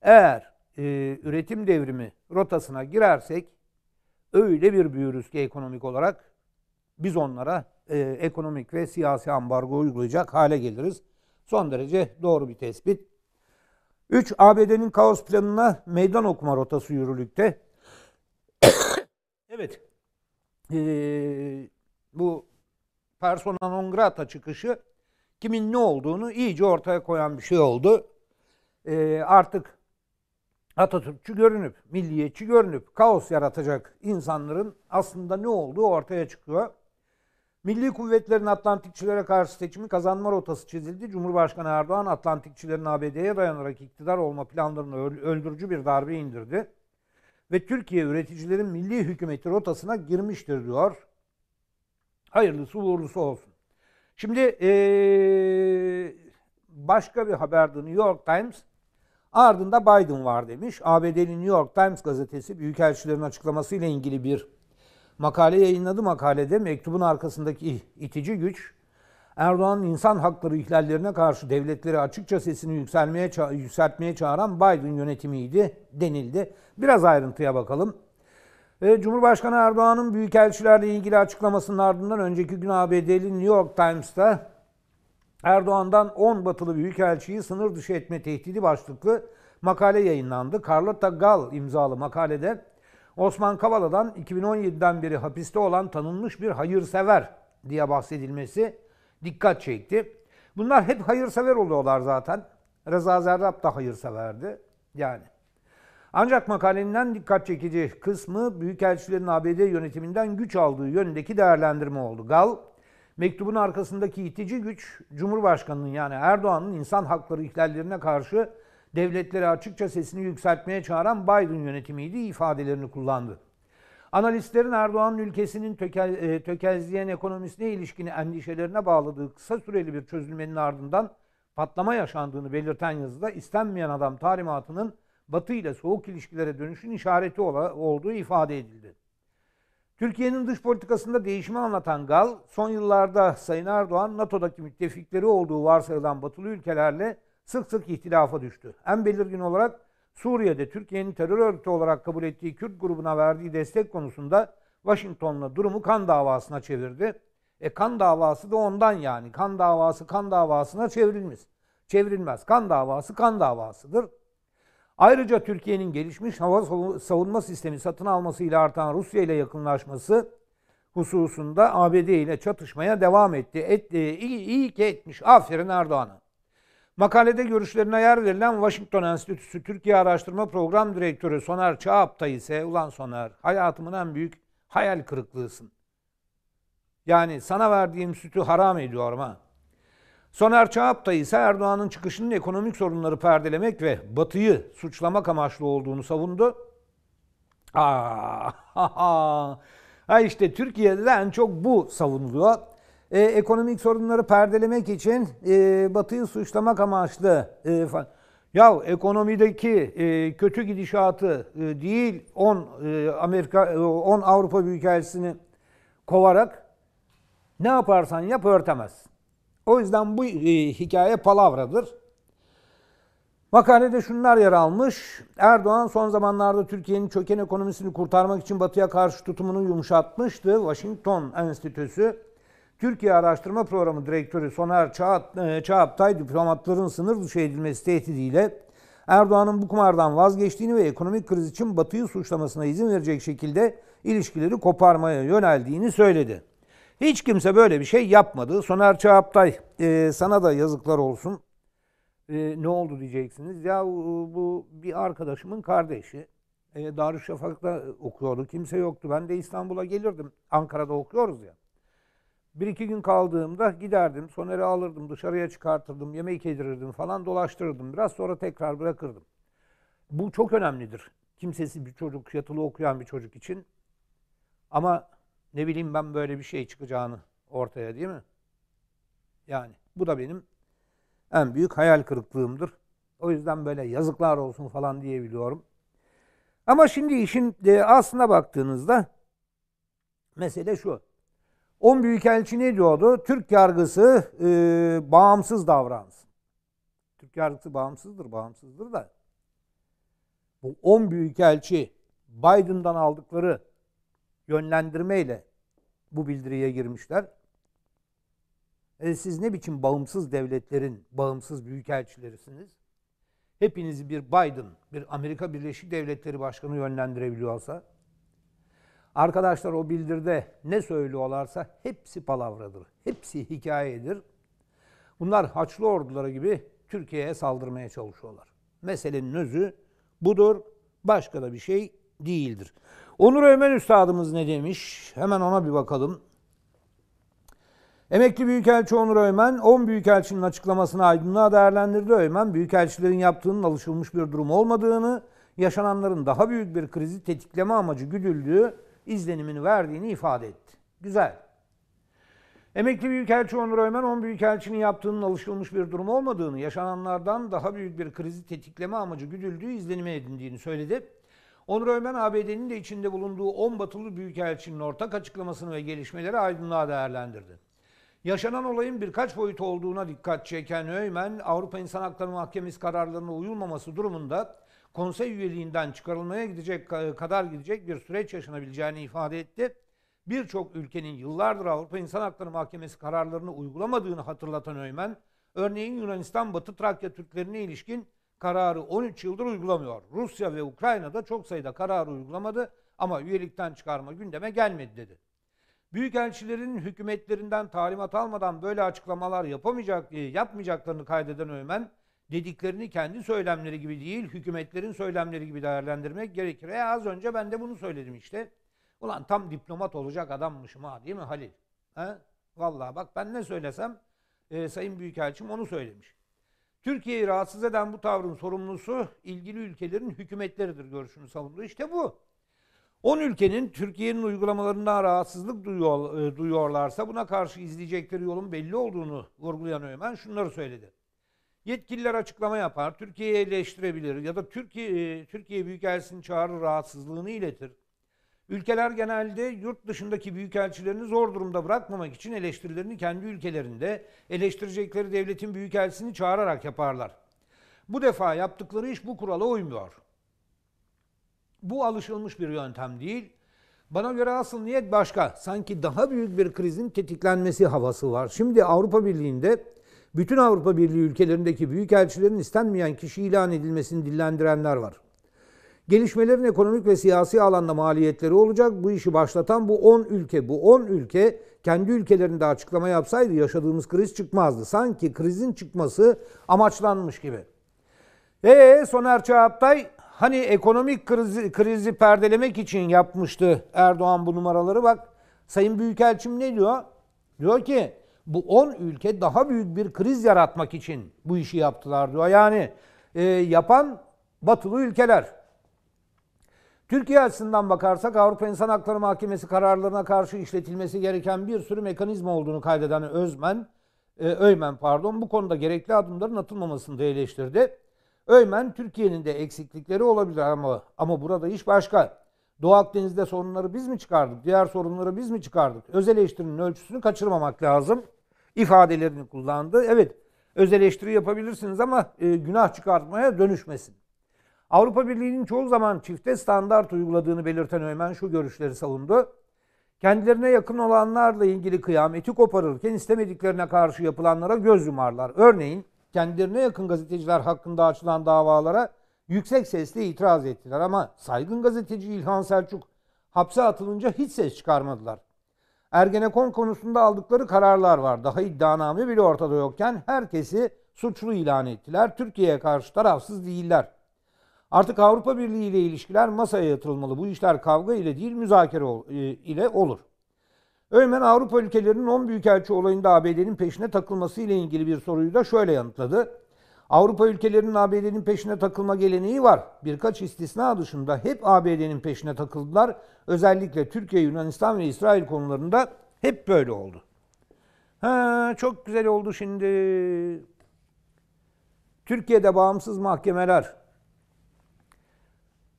Eğer e, üretim devrimi rotasına girersek öyle bir büyürüz ki ekonomik olarak biz onlara e, ekonomik ve siyasi ambargo uygulayacak hale geliriz. Son derece doğru bir tespit. 3. ABD'nin kaos planına meydan okuma rotası yürürlükte. <coughs> evet. Ee, bu persona non grata çıkışı kimin ne olduğunu iyice ortaya koyan bir şey oldu. Ee, artık Atatürkçü görünüp, milliyetçi görünüp kaos yaratacak insanların aslında ne olduğu ortaya çıkıyor. Milli kuvvetlerin Atlantikçilere karşı seçimi kazanma rotası çizildi. Cumhurbaşkanı Erdoğan Atlantikçilerin ABD'ye dayanarak iktidar olma planlarını öldürücü bir darbe indirdi. Ve Türkiye üreticilerin milli hükümeti rotasına girmiştir diyor. Hayırlısı uğurlusu olsun. Şimdi ee, başka bir haberde New York Times Ardında Biden var demiş. ABD'nin New York Times gazetesi büyükelçilerin açıklamasıyla ilgili bir makale yayınladı. Makalede mektubun arkasındaki itici güç Erdoğan insan hakları ihlallerine karşı devletleri açıkça sesini yükselmeye yükseltmeye çağıran Biden yönetimiydi denildi. Biraz ayrıntıya bakalım. Ee, Cumhurbaşkanı Erdoğan'ın büyükelçilerle ilgili açıklamasının ardından önceki gün ABD'li New York Times'ta Erdoğan'dan 10 batılı büyükelçiyi sınır dışı etme tehdidi başlıklı makale yayınlandı. Carlotta Gal imzalı makalede Osman Kavala'dan 2017'den beri hapiste olan tanınmış bir hayırsever diye bahsedilmesi dikkat çekti. Bunlar hep hayırsever oluyorlar zaten. Rıza Zerrab da hayırseverdi. Yani. Ancak makalenin dikkat çekici kısmı Büyükelçilerin ABD yönetiminden güç aldığı yönündeki değerlendirme oldu. Gal, Mektubun arkasındaki itici güç Cumhurbaşkanı'nın yani Erdoğan'ın insan hakları ihlallerine karşı devletleri açıkça sesini yükseltmeye çağıran Biden yönetimiydi ifadelerini kullandı. Analistlerin Erdoğan'ın ülkesinin tökel, e, tökezleyen ekonomisine ilişkin endişelerine bağladığı kısa süreli bir çözülmenin ardından patlama yaşandığını belirten yazıda istenmeyen adam talimatının Batı ile soğuk ilişkilere dönüşün işareti olduğu ifade edildi. Türkiye'nin dış politikasında değişimi anlatan Gal, son yıllarda Sayın Erdoğan NATO'daki müttefikleri olduğu varsayılan batılı ülkelerle sık sık ihtilafa düştü. En belirgin olarak Suriye'de Türkiye'nin terör örgütü olarak kabul ettiği Kürt grubuna verdiği destek konusunda Washington'la durumu kan davasına çevirdi. E kan davası da ondan yani. Kan davası kan davasına çevrilmez. Çevrilmez. Kan davası kan davasıdır. Ayrıca Türkiye'nin gelişmiş hava savunma sistemi satın almasıyla artan Rusya ile yakınlaşması hususunda ABD ile çatışmaya devam etti. etti e, iyi, iyi ki etmiş. Aferin Erdoğan'a. Makalede görüşlerine yer verilen Washington Enstitüsü Türkiye Araştırma Program Direktörü Soner Çağaptay ise ulan Soner hayatımın en büyük hayal kırıklığısın. Yani sana verdiğim sütü haram ediyorum ha. Soner Çağap da ise Erdoğan'ın çıkışının ekonomik sorunları perdelemek ve batıyı suçlamak amaçlı olduğunu savundu. Aa, <laughs> ha, işte Türkiye'de en çok bu savunuluyor. Ee, ekonomik sorunları perdelemek için e, batıyı suçlamak amaçlı. E, ya ekonomideki e, kötü gidişatı e, değil 10 e, Amerika 10 e, Avrupa Büyükelçisini kovarak ne yaparsan yap örtemezsin. O yüzden bu e, hikaye palavradır. Makalede şunlar yer almış. Erdoğan son zamanlarda Türkiye'nin çöken ekonomisini kurtarmak için Batı'ya karşı tutumunu yumuşatmıştı. Washington Enstitüsü Türkiye Araştırma Programı Direktörü Soner e, Çağatay diplomatların sınır dışı edilmesi tehdidiyle Erdoğan'ın bu kumardan vazgeçtiğini ve ekonomik kriz için Batı'yı suçlamasına izin verecek şekilde ilişkileri koparmaya yöneldiğini söyledi. Hiç kimse böyle bir şey yapmadı. Soner Çağaptay e, sana da yazıklar olsun. E, ne oldu diyeceksiniz. Ya bu bir arkadaşımın kardeşi. E, Darüşşafak'ta okuyordu. Kimse yoktu. Ben de İstanbul'a gelirdim. Ankara'da okuyoruz ya. Bir iki gün kaldığımda giderdim. Soner'i alırdım. Dışarıya çıkartırdım. Yemek yedirirdim falan. Dolaştırırdım. Biraz sonra tekrar bırakırdım. Bu çok önemlidir. Kimsesi bir çocuk, yatılı okuyan bir çocuk için. Ama ne bileyim ben böyle bir şey çıkacağını ortaya değil mi? Yani bu da benim en büyük hayal kırıklığımdır. O yüzden böyle yazıklar olsun falan diyebiliyorum. Ama şimdi işin e, aslına baktığınızda mesele şu. 10 Büyükelçi ne diyordu? Türk yargısı e, bağımsız davransın. Türk yargısı bağımsızdır, bağımsızdır da. Bu 10 Büyükelçi Biden'dan aldıkları yönlendirmeyle bu bildiriye girmişler. E siz ne biçim bağımsız devletlerin bağımsız büyükelçilerisiniz? Hepinizi bir Biden, bir Amerika Birleşik Devletleri Başkanı yönlendirebiliyorsa, arkadaşlar o bildirde ne söylüyorlarsa hepsi palavradır, hepsi hikayedir. Bunlar Haçlı orduları gibi Türkiye'ye saldırmaya çalışıyorlar. Meselenin özü budur, başka da bir şey değildir. Onur Ömen Üstadımız ne demiş? Hemen ona bir bakalım. Emekli Büyükelçi Onur Öymen, 10 Büyükelçinin açıklamasını aydınlığa değerlendirdi. Öymen, Büyükelçilerin yaptığının alışılmış bir durum olmadığını, yaşananların daha büyük bir krizi tetikleme amacı güdüldüğü izlenimini verdiğini ifade etti. Güzel. Emekli Büyükelçi Onur Öymen, 10 Büyükelçinin yaptığının alışılmış bir durum olmadığını, yaşananlardan daha büyük bir krizi tetikleme amacı güdüldüğü izlenimi edindiğini söyledi. Onur Öğmen ABD'nin de içinde bulunduğu 10 batılı büyükelçinin ortak açıklamasını ve gelişmeleri aydınlığa değerlendirdi. Yaşanan olayın birkaç boyut olduğuna dikkat çeken Öymen, Avrupa İnsan Hakları Mahkemesi kararlarına uyulmaması durumunda konsey üyeliğinden çıkarılmaya gidecek kadar gidecek bir süreç yaşanabileceğini ifade etti. Birçok ülkenin yıllardır Avrupa İnsan Hakları Mahkemesi kararlarını uygulamadığını hatırlatan Öymen, örneğin Yunanistan Batı Trakya Türklerine ilişkin kararı 13 yıldır uygulamıyor. Rusya ve Ukrayna da çok sayıda kararı uygulamadı ama üyelikten çıkarma gündeme gelmedi dedi. Büyükelçilerin hükümetlerinden talimat almadan böyle açıklamalar yapamayacak, e, yapmayacaklarını kaydeden Öğmen, dediklerini kendi söylemleri gibi değil, hükümetlerin söylemleri gibi değerlendirmek gerekir. E az önce ben de bunu söyledim işte. Ulan tam diplomat olacak adammışım ha değil mi Halil? He? Vallahi bak ben ne söylesem e, Sayın Büyükelçim onu söylemiş. Türkiye'yi rahatsız eden bu tavrın sorumlusu ilgili ülkelerin hükümetleridir görüşünü savundu. İşte bu. 10 ülkenin Türkiye'nin uygulamalarından rahatsızlık duyuyor, e, duyuyorlarsa buna karşı izleyecekleri yolun belli olduğunu vurgulayan Öğmen şunları söyledi. Yetkililer açıklama yapar, Türkiye'yi eleştirebilir ya da Türkiye e, Türkiye Büyükelçisi'nin çağrı rahatsızlığını iletir. Ülkeler genelde yurt dışındaki büyükelçilerini zor durumda bırakmamak için eleştirilerini kendi ülkelerinde eleştirecekleri devletin büyükelçisini çağırarak yaparlar. Bu defa yaptıkları iş bu kurala uymuyor. Bu alışılmış bir yöntem değil. Bana göre asıl niyet başka. Sanki daha büyük bir krizin tetiklenmesi havası var. Şimdi Avrupa Birliği'nde bütün Avrupa Birliği ülkelerindeki büyükelçilerin istenmeyen kişi ilan edilmesini dillendirenler var. Gelişmelerin ekonomik ve siyasi alanda maliyetleri olacak. Bu işi başlatan bu 10 ülke, bu 10 ülke kendi ülkelerinde açıklama yapsaydı yaşadığımız kriz çıkmazdı. Sanki krizin çıkması amaçlanmış gibi. Eee Soner Çağatay hani ekonomik krizi, krizi perdelemek için yapmıştı Erdoğan bu numaraları bak. Sayın Büyükelçim ne diyor? Diyor ki bu 10 ülke daha büyük bir kriz yaratmak için bu işi yaptılar diyor. Yani e, yapan batılı ülkeler. Türkiye açısından bakarsak Avrupa İnsan Hakları Mahkemesi kararlarına karşı işletilmesi gereken bir sürü mekanizma olduğunu kaydeden Özmen, e, Öymen pardon bu konuda gerekli adımların atılmamasını da eleştirdi. Öymen Türkiye'nin de eksiklikleri olabilir ama ama burada iş başka. Doğu Akdeniz'de sorunları biz mi çıkardık? Diğer sorunları biz mi çıkardık? Öz eleştirinin ölçüsünü kaçırmamak lazım. İfadelerini kullandı. Evet öz eleştiri yapabilirsiniz ama e, günah çıkartmaya dönüşmesin. Avrupa Birliği'nin çoğu zaman çifte standart uyguladığını belirten Öymen şu görüşleri savundu. Kendilerine yakın olanlarla ilgili kıyameti koparırken istemediklerine karşı yapılanlara göz yumarlar. Örneğin kendilerine yakın gazeteciler hakkında açılan davalara yüksek sesle itiraz ettiler ama saygın gazeteci İlhan Selçuk hapse atılınca hiç ses çıkarmadılar. Ergenekon konusunda aldıkları kararlar var. Daha iddianame bile ortada yokken herkesi suçlu ilan ettiler. Türkiye'ye karşı tarafsız değiller. Artık Avrupa Birliği ile ilişkiler masaya yatırılmalı. Bu işler kavga ile değil müzakere e, ile olur. Öğmen Avrupa ülkelerinin 10 büyükelçi olayında ABD'nin peşine takılması ile ilgili bir soruyu da şöyle yanıtladı. Avrupa ülkelerinin ABD'nin peşine takılma geleneği var. Birkaç istisna dışında hep ABD'nin peşine takıldılar. Özellikle Türkiye, Yunanistan ve İsrail konularında hep böyle oldu. Ha, çok güzel oldu şimdi. Türkiye'de bağımsız mahkemeler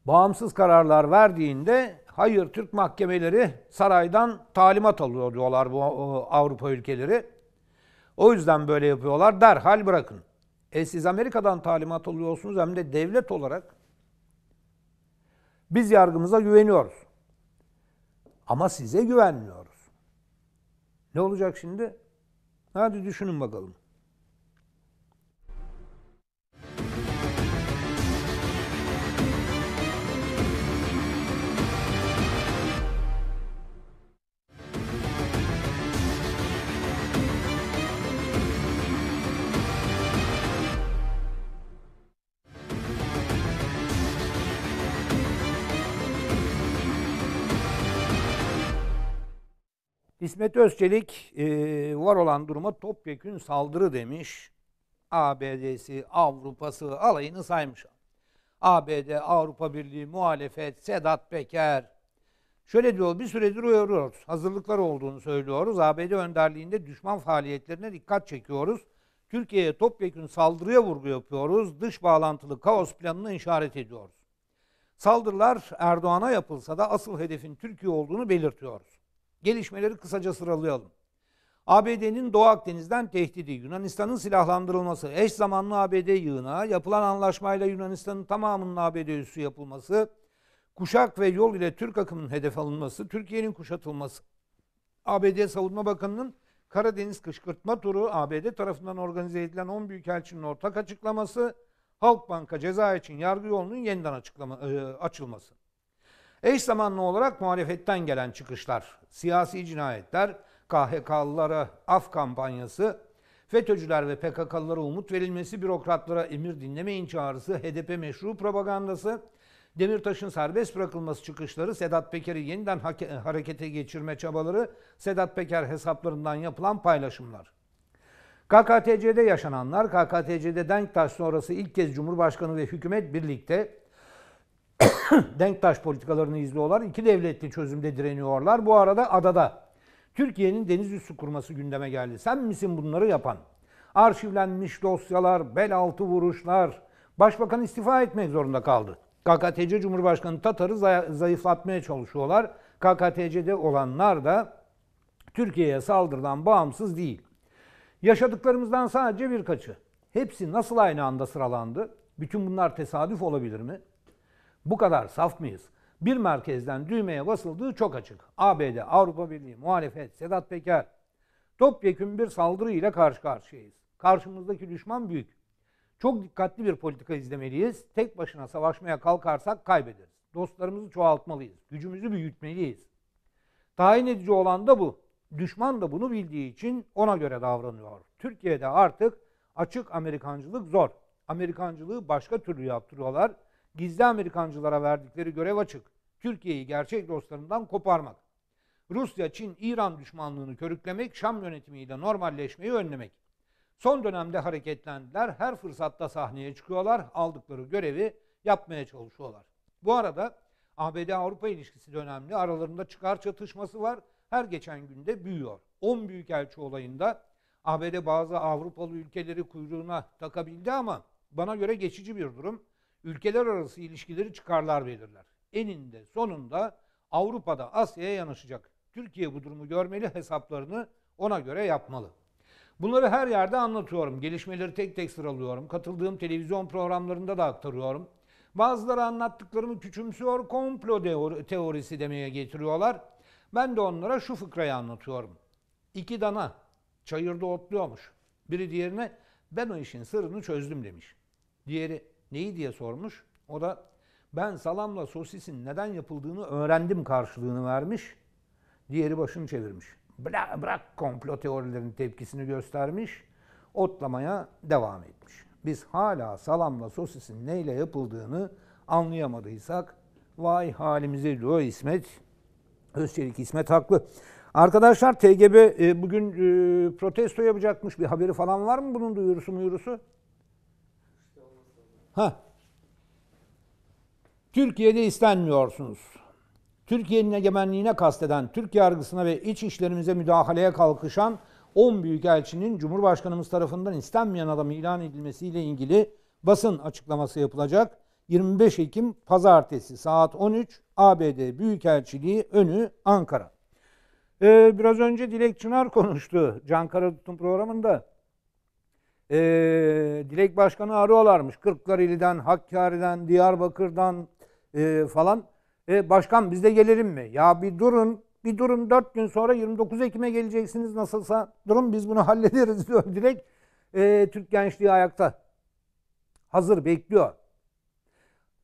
bağımsız kararlar verdiğinde hayır Türk mahkemeleri saraydan talimat alıyor diyorlar bu Avrupa ülkeleri. O yüzden böyle yapıyorlar. Derhal bırakın. E siz Amerika'dan talimat alıyorsunuz hem de devlet olarak. Biz yargımıza güveniyoruz. Ama size güvenmiyoruz. Ne olacak şimdi? Hadi düşünün bakalım. İsmet Özçelik e, var olan duruma topyekün saldırı demiş. ABD'si, Avrupa'sı alayını saymış. ABD, Avrupa Birliği, muhalefet, Sedat Peker. Şöyle diyor, bir süredir uyarıyoruz. Hazırlıklar olduğunu söylüyoruz. ABD önderliğinde düşman faaliyetlerine dikkat çekiyoruz. Türkiye'ye topyekün saldırıya vurgu yapıyoruz. Dış bağlantılı kaos planını işaret ediyoruz. Saldırılar Erdoğan'a yapılsa da asıl hedefin Türkiye olduğunu belirtiyoruz. Gelişmeleri kısaca sıralayalım. ABD'nin Doğu Akdeniz'den tehdidi, Yunanistan'ın silahlandırılması, eş zamanlı ABD yığına, yapılan anlaşmayla Yunanistan'ın tamamının ABD üssü yapılması, kuşak ve yol ile Türk akımının hedef alınması, Türkiye'nin kuşatılması, ABD Savunma Bakanı'nın Karadeniz kışkırtma turu, ABD tarafından organize edilen 10 büyükelçinin ortak açıklaması, Halk Banka ceza için yargı yolunun yeniden açıklama, e, açılması. Eş zamanlı olarak muhalefetten gelen çıkışlar, siyasi cinayetler, KHK'lılara af kampanyası, FETÖ'cüler ve PKK'lılara umut verilmesi, bürokratlara emir dinlemeyin çağrısı, HDP meşru propagandası, Demirtaş'ın serbest bırakılması çıkışları, Sedat Peker'i yeniden e, harekete geçirme çabaları, Sedat Peker hesaplarından yapılan paylaşımlar. KKTC'de yaşananlar, KKTC'de Denktaş sonrası ilk kez Cumhurbaşkanı ve hükümet birlikte <coughs> denktaş politikalarını izliyorlar. İki devletli çözümde direniyorlar. Bu arada adada Türkiye'nin deniz üssü kurması gündeme geldi. Sen misin bunları yapan? Arşivlenmiş dosyalar, bel altı vuruşlar. Başbakan istifa etmek zorunda kaldı. KKTC Cumhurbaşkanı Tatar'ı zayıflatmaya çalışıyorlar. KKTC'de olanlar da Türkiye'ye saldırıdan bağımsız değil. Yaşadıklarımızdan sadece birkaçı. Hepsi nasıl aynı anda sıralandı? Bütün bunlar tesadüf olabilir mi? Bu kadar saf mıyız? Bir merkezden düğmeye basıldığı çok açık. ABD, Avrupa Birliği, muhalefet, Sedat Peker topyekün bir saldırı ile karşı karşıyayız. Karşımızdaki düşman büyük. Çok dikkatli bir politika izlemeliyiz. Tek başına savaşmaya kalkarsak kaybederiz. Dostlarımızı çoğaltmalıyız. Gücümüzü büyütmeliyiz. Tayin edici olan da bu. Düşman da bunu bildiği için ona göre davranıyor. Türkiye'de artık açık Amerikancılık zor. Amerikancılığı başka türlü yaptırıyorlar gizli Amerikancılara verdikleri görev açık. Türkiye'yi gerçek dostlarından koparmak. Rusya, Çin, İran düşmanlığını körüklemek, Şam yönetimiyle normalleşmeyi önlemek. Son dönemde hareketlendiler, her fırsatta sahneye çıkıyorlar, aldıkları görevi yapmaya çalışıyorlar. Bu arada ABD-Avrupa ilişkisi de önemli, aralarında çıkar çatışması var, her geçen günde büyüyor. 10 büyükelçi olayında ABD bazı Avrupalı ülkeleri kuyruğuna takabildi ama bana göre geçici bir durum ülkeler arası ilişkileri çıkarlar belirler. Eninde sonunda Avrupa'da Asya'ya yanaşacak. Türkiye bu durumu görmeli, hesaplarını ona göre yapmalı. Bunları her yerde anlatıyorum. Gelişmeleri tek tek sıralıyorum. Katıldığım televizyon programlarında da aktarıyorum. Bazıları anlattıklarımı küçümsüyor, komplo teorisi demeye getiriyorlar. Ben de onlara şu fıkrayı anlatıyorum. İki dana çayırda otluyormuş. Biri diğerine ben o işin sırrını çözdüm demiş. Diğeri Neyi diye sormuş. O da ben salamla sosisin neden yapıldığını öğrendim karşılığını vermiş. Diğeri başını çevirmiş. Bırak, bırak komplo teorilerinin tepkisini göstermiş. Otlamaya devam etmiş. Biz hala salamla sosisin neyle yapıldığını anlayamadıysak vay halimize diyor İsmet. Özçelik İsmet haklı. Arkadaşlar TGB e, bugün e, protesto yapacakmış. Bir haberi falan var mı bunun duyurusu muyurusu? Ha. Türkiye'de istenmiyorsunuz. Türkiye'nin egemenliğine kasteden, Türk yargısına ve iç işlerimize müdahaleye kalkışan 10 büyükelçinin Cumhurbaşkanımız tarafından istenmeyen adam ilan edilmesiyle ilgili basın açıklaması yapılacak. 25 Ekim Pazartesi saat 13 ABD Büyükelçiliği önü Ankara. Ee, biraz önce Dilek Çınar konuştu Can Karadut'un programında e, Dilek Başkan'ı arıyorlarmış. Kırklareli'den, Hakkari'den, Diyarbakır'dan e, falan. E, başkan biz de gelelim mi? Ya bir durun, bir durun 4 gün sonra 29 Ekim'e geleceksiniz nasılsa. durum, biz bunu <laughs> hallederiz diyor Dilek. E, Türk gençliği ayakta. Hazır bekliyor.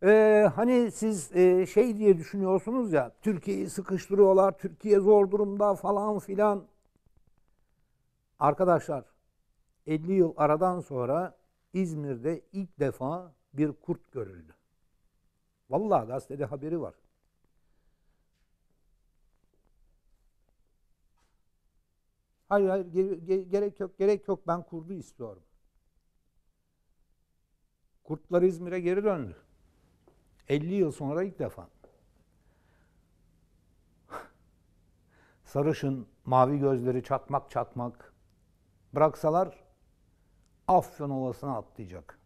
Ee, hani siz e, şey diye düşünüyorsunuz ya, Türkiye'yi sıkıştırıyorlar, Türkiye zor durumda falan filan. Arkadaşlar, 50 yıl aradan sonra İzmir'de ilk defa bir kurt görüldü. Vallahi gazetede haberi var. Hayır hayır gerek yok gerek yok ben kurdu istiyorum. Kurtlar İzmir'e geri döndü. 50 yıl sonra ilk defa. Sarışın, mavi gözleri çakmak çakmak. Bıraksalar Afyon Ovası'na atlayacak.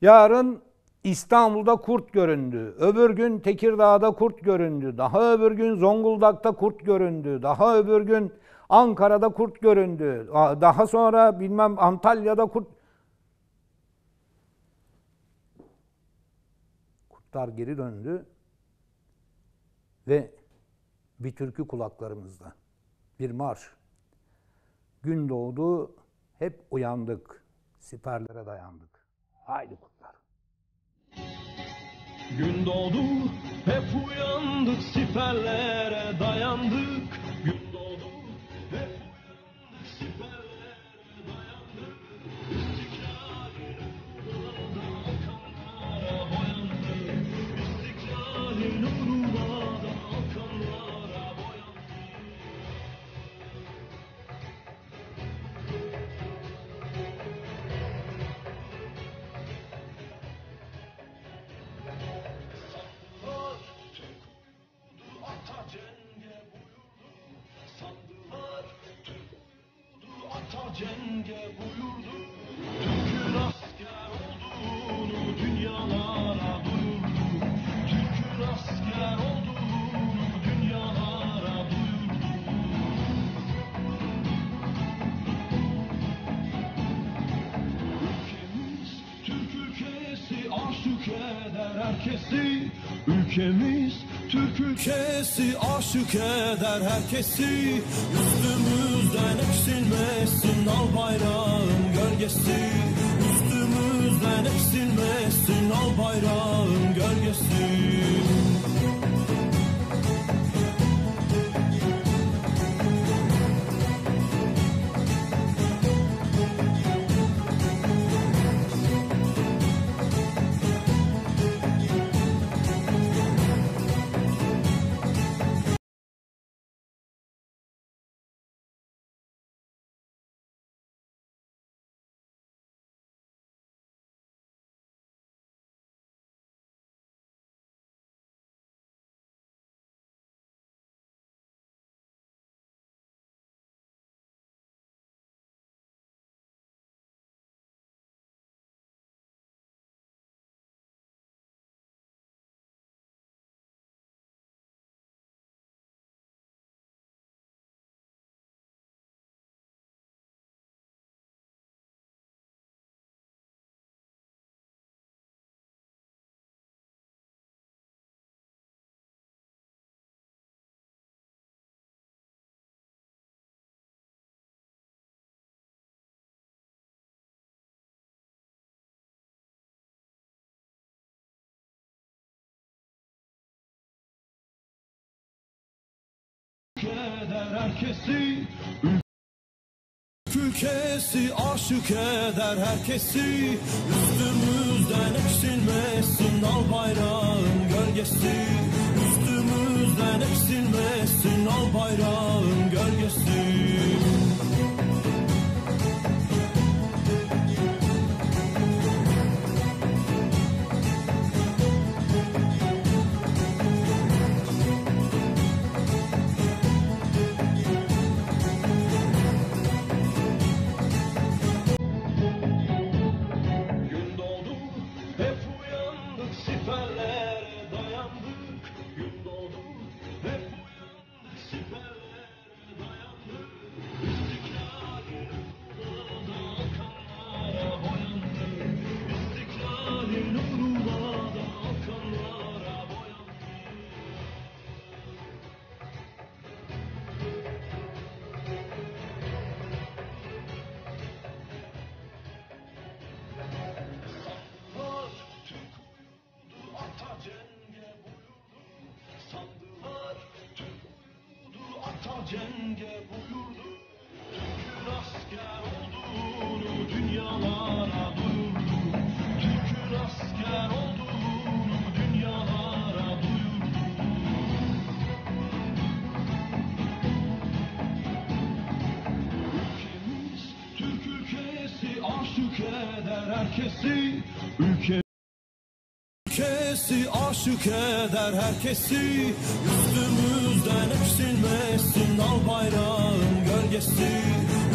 Yarın İstanbul'da kurt göründü. Öbür gün Tekirdağ'da kurt göründü. Daha öbür gün Zonguldak'ta kurt göründü. Daha öbür gün Ankara'da kurt göründü. Daha sonra bilmem Antalya'da kurt Kurtlar geri döndü ve bir türkü kulaklarımızda. Bir marş. Gün doğdu, hep uyandık, siperlere dayandık. Haydi kurtlar. Gün doğdu, hep uyandık, siperlere dayandık. cenge buyurdu. Türk'ün asker olduğunu dünyalara duyurdu. Türk'ün asker olduğunu dünyalara duyurdu. Ülkemiz Türk ülkesi aşık eder herkesi. Ülkemiz Türk ülkesi aşık eder herkesi Üstümüzden eksilmesin al bayrağın gölgesi Üstümüzden eksilmesin al bayrağın gölgesi herkesi Ülkesi aşık eder herkesi Üstümüzden eksilmesin al bayrağın gölgesi Üstümüzden eksilmesin al bayrağın gölgesi herkesi aşık eder herkesi Üstümüzden eksilmesin al bayrağın gölgesi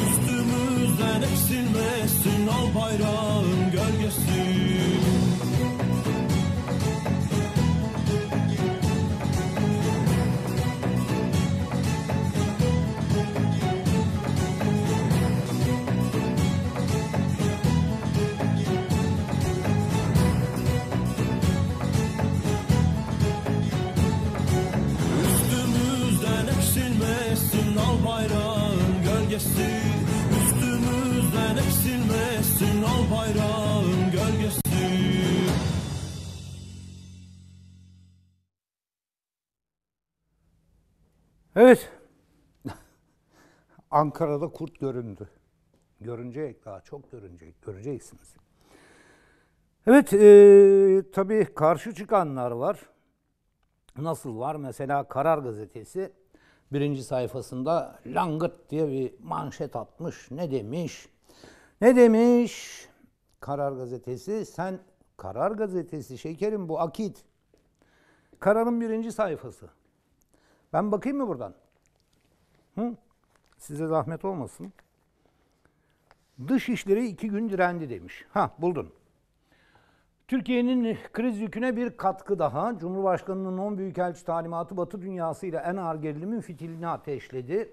Üstümüzden eksilmesin al bayrağın gölgesi gölgesi Üstümüzden eksilmesin al bayrağın gölgesi Evet. <laughs> Ankara'da kurt göründü. Görünecek daha çok görünecek. Göreceksiniz. Evet e, tabii karşı çıkanlar var. Nasıl var? Mesela Karar Gazetesi birinci sayfasında langırt diye bir manşet atmış. Ne demiş? Ne demiş? Karar gazetesi sen Karar gazetesi şekerim bu akit. Kararın birinci sayfası. Ben bakayım mı buradan? Hı? Size zahmet olmasın. Dış işleri iki gün direndi demiş. Ha buldun. Türkiye'nin kriz yüküne bir katkı daha. Cumhurbaşkanı'nın 10 büyükelçi talimatı Batı dünyasıyla en ağır gerilimin fitilini ateşledi.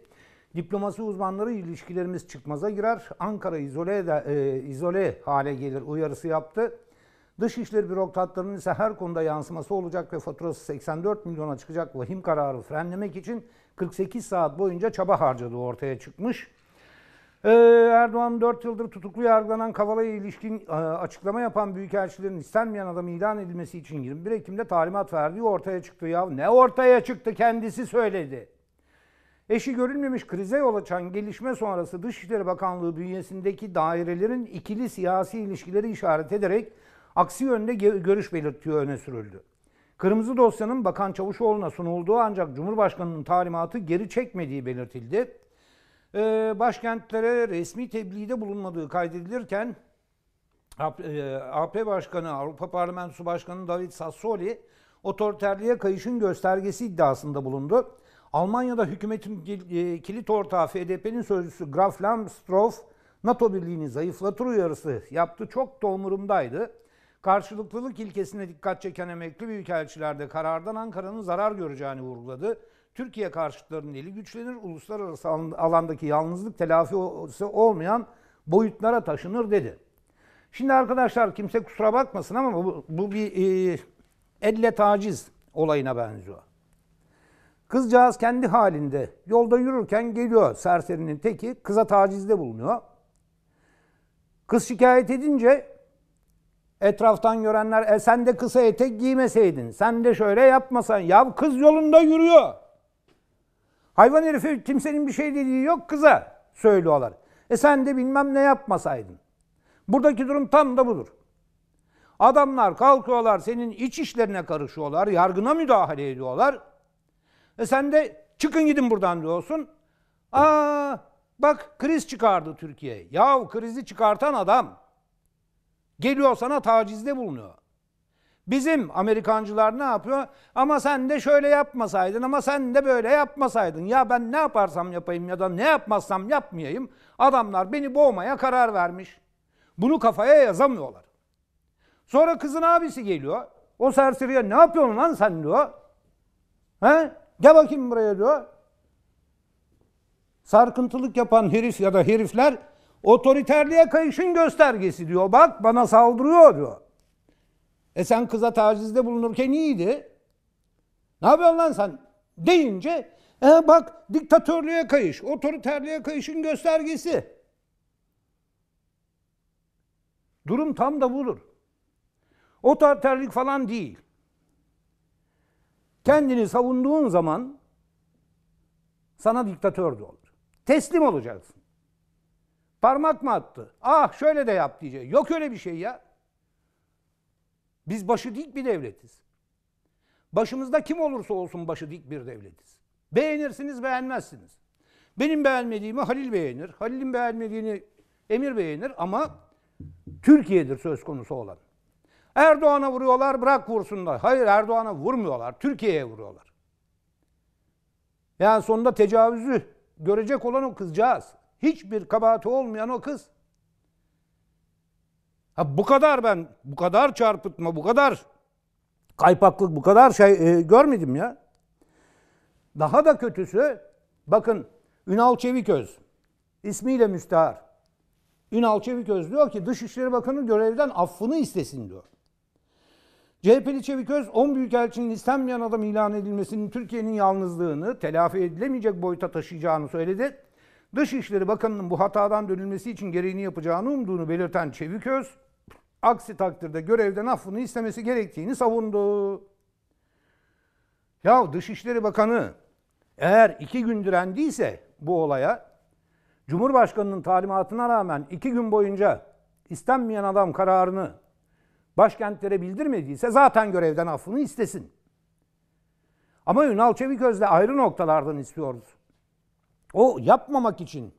Diplomasi uzmanları ilişkilerimiz çıkmaza girer, Ankara izole, de, e, izole hale gelir uyarısı yaptı. Dışişleri bürokratlarının ise her konuda yansıması olacak ve faturası 84 milyona çıkacak vahim kararı frenlemek için 48 saat boyunca çaba harcadığı ortaya çıkmış. Ee, Erdoğan 4 yıldır tutuklu yargılanan Kavala'ya ilişkin e, açıklama yapan büyükelçilerin istenmeyen adam ilan edilmesi için 21 Ekim'de talimat verdiği ortaya çıktı. Ya ne ortaya çıktı kendisi söyledi. Eşi görülmemiş krize yol açan gelişme sonrası Dışişleri Bakanlığı bünyesindeki dairelerin ikili siyasi ilişkileri işaret ederek aksi yönde görüş belirtiyor öne sürüldü. Kırmızı dosyanın Bakan Çavuşoğlu'na sunulduğu ancak Cumhurbaşkanı'nın talimatı geri çekmediği belirtildi. Ee, başkentlere resmi tebliğde bulunmadığı kaydedilirken AP e, Başkanı, Avrupa Parlamentosu Başkanı David Sassoli otoriterliğe kayışın göstergesi iddiasında bulundu. Almanya'da hükümetin e, kilit ortağı FDP'nin sözcüsü Graf Lambsdorff NATO birliğini zayıflatır uyarısı yaptı. Çok da umurumdaydı. Karşılıklılık ilkesine dikkat çeken emekli büyükelçiler de karardan Ankara'nın zarar göreceğini vurguladı. Türkiye karşıtlarının eli güçlenir, uluslararası alandaki yalnızlık telafisi olmayan boyutlara taşınır dedi. Şimdi arkadaşlar kimse kusura bakmasın ama bu, bu bir e, elle taciz olayına benziyor. Kızcağız kendi halinde yolda yürürken geliyor serserinin teki kıza tacizde bulunuyor. Kız şikayet edince etraftan görenler e sen de kısa etek giymeseydin, sen de şöyle yapmasan, yav kız yolunda yürüyor. Hayvan herife kimsenin bir şey dediği yok kıza söylüyorlar. E sen de bilmem ne yapmasaydın. Buradaki durum tam da budur. Adamlar kalkıyorlar senin iç işlerine karışıyorlar, yargına müdahale ediyorlar. E sen de çıkın gidin buradan diyorsun. Aa bak kriz çıkardı Türkiye. Yahu krizi çıkartan adam geliyor sana tacizde bulunuyor. Bizim Amerikancılar ne yapıyor? Ama sen de şöyle yapmasaydın ama sen de böyle yapmasaydın. Ya ben ne yaparsam yapayım ya da ne yapmazsam yapmayayım. Adamlar beni boğmaya karar vermiş. Bunu kafaya yazamıyorlar. Sonra kızın abisi geliyor. O serseriye ne yapıyorsun lan sen diyor. He? Gel bakayım buraya diyor. Sarkıntılık yapan herif ya da herifler otoriterliğe kayışın göstergesi diyor. Bak bana saldırıyor diyor. E sen kıza tacizde bulunurken iyiydi. Ne yapıyorsun lan sen? Deyince e bak diktatörlüğe kayış, otoriterliğe kayışın göstergesi. Durum tam da budur. Otoriterlik falan değil. Kendini savunduğun zaman sana diktatör de olur. Teslim olacaksın. Parmak mı attı? Ah şöyle de yap diyecek. Yok öyle bir şey ya. Biz başı dik bir devletiz. Başımızda kim olursa olsun başı dik bir devletiz. Beğenirsiniz beğenmezsiniz. Benim beğenmediğimi Halil beğenir. Halil'in beğenmediğini Emir beğenir ama Türkiye'dir söz konusu olan. Erdoğan'a vuruyorlar bırak vursunlar. Hayır Erdoğan'a vurmuyorlar. Türkiye'ye vuruyorlar. Yani sonunda tecavüzü görecek olan o kızcağız. Hiçbir kabahati olmayan o kız. Ha bu kadar ben, bu kadar çarpıtma, bu kadar kaypaklık, bu kadar şey e, görmedim ya. Daha da kötüsü, bakın Ünal Çeviköz, ismiyle müstehar. Ünal Çeviköz diyor ki Dışişleri Bakanı görevden affını istesin diyor. CHP'li Çeviköz 10 büyükelçinin istenmeyen adam ilan edilmesinin Türkiye'nin yalnızlığını telafi edilemeyecek boyuta taşıyacağını söyledi. Dışişleri Bakanı'nın bu hatadan dönülmesi için gereğini yapacağını umduğunu belirten Çeviköz, Aksi takdirde görevden affını istemesi gerektiğini savundu. Ya Dışişleri Bakanı eğer iki gün direndiyse bu olaya, Cumhurbaşkanı'nın talimatına rağmen iki gün boyunca istenmeyen adam kararını başkentlere bildirmediyse zaten görevden affını istesin. Ama Ünal Çeviköz'le ayrı noktalardan istiyoruz. O yapmamak için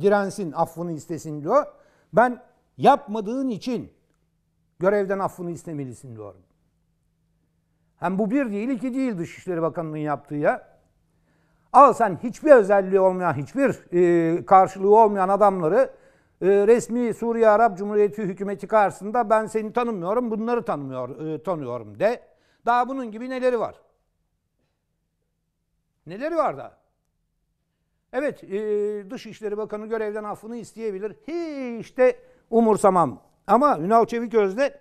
dirensin, affını istesin diyor. Ben yapmadığın için Görevden affını istemelisin diyorum. Hem bu bir değil iki değil Dışişleri Bakanı'nın yaptığı ya. Al sen hiçbir özelliği olmayan, hiçbir e, karşılığı olmayan adamları e, resmi Suriye Arap Cumhuriyeti hükümeti karşısında ben seni tanımıyorum, bunları tanımıyor, e, tanıyorum de. Daha bunun gibi neleri var? Neleri var da? Evet, e, Dışişleri Bakanı görevden affını isteyebilir. Hiç de umursamam ama Ünal Çeviköz'de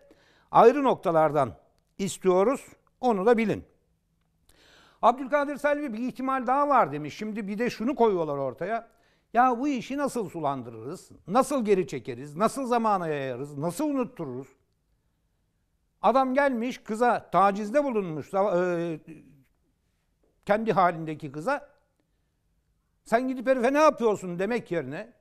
ayrı noktalardan istiyoruz. Onu da bilin. Abdülkadir Selvi bir ihtimal daha var demiş. Şimdi bir de şunu koyuyorlar ortaya. Ya bu işi nasıl sulandırırız? Nasıl geri çekeriz? Nasıl zamana yayarız? Nasıl unuttururuz? Adam gelmiş kıza tacizde bulunmuş. E, kendi halindeki kıza. Sen gidip herife ne yapıyorsun demek yerine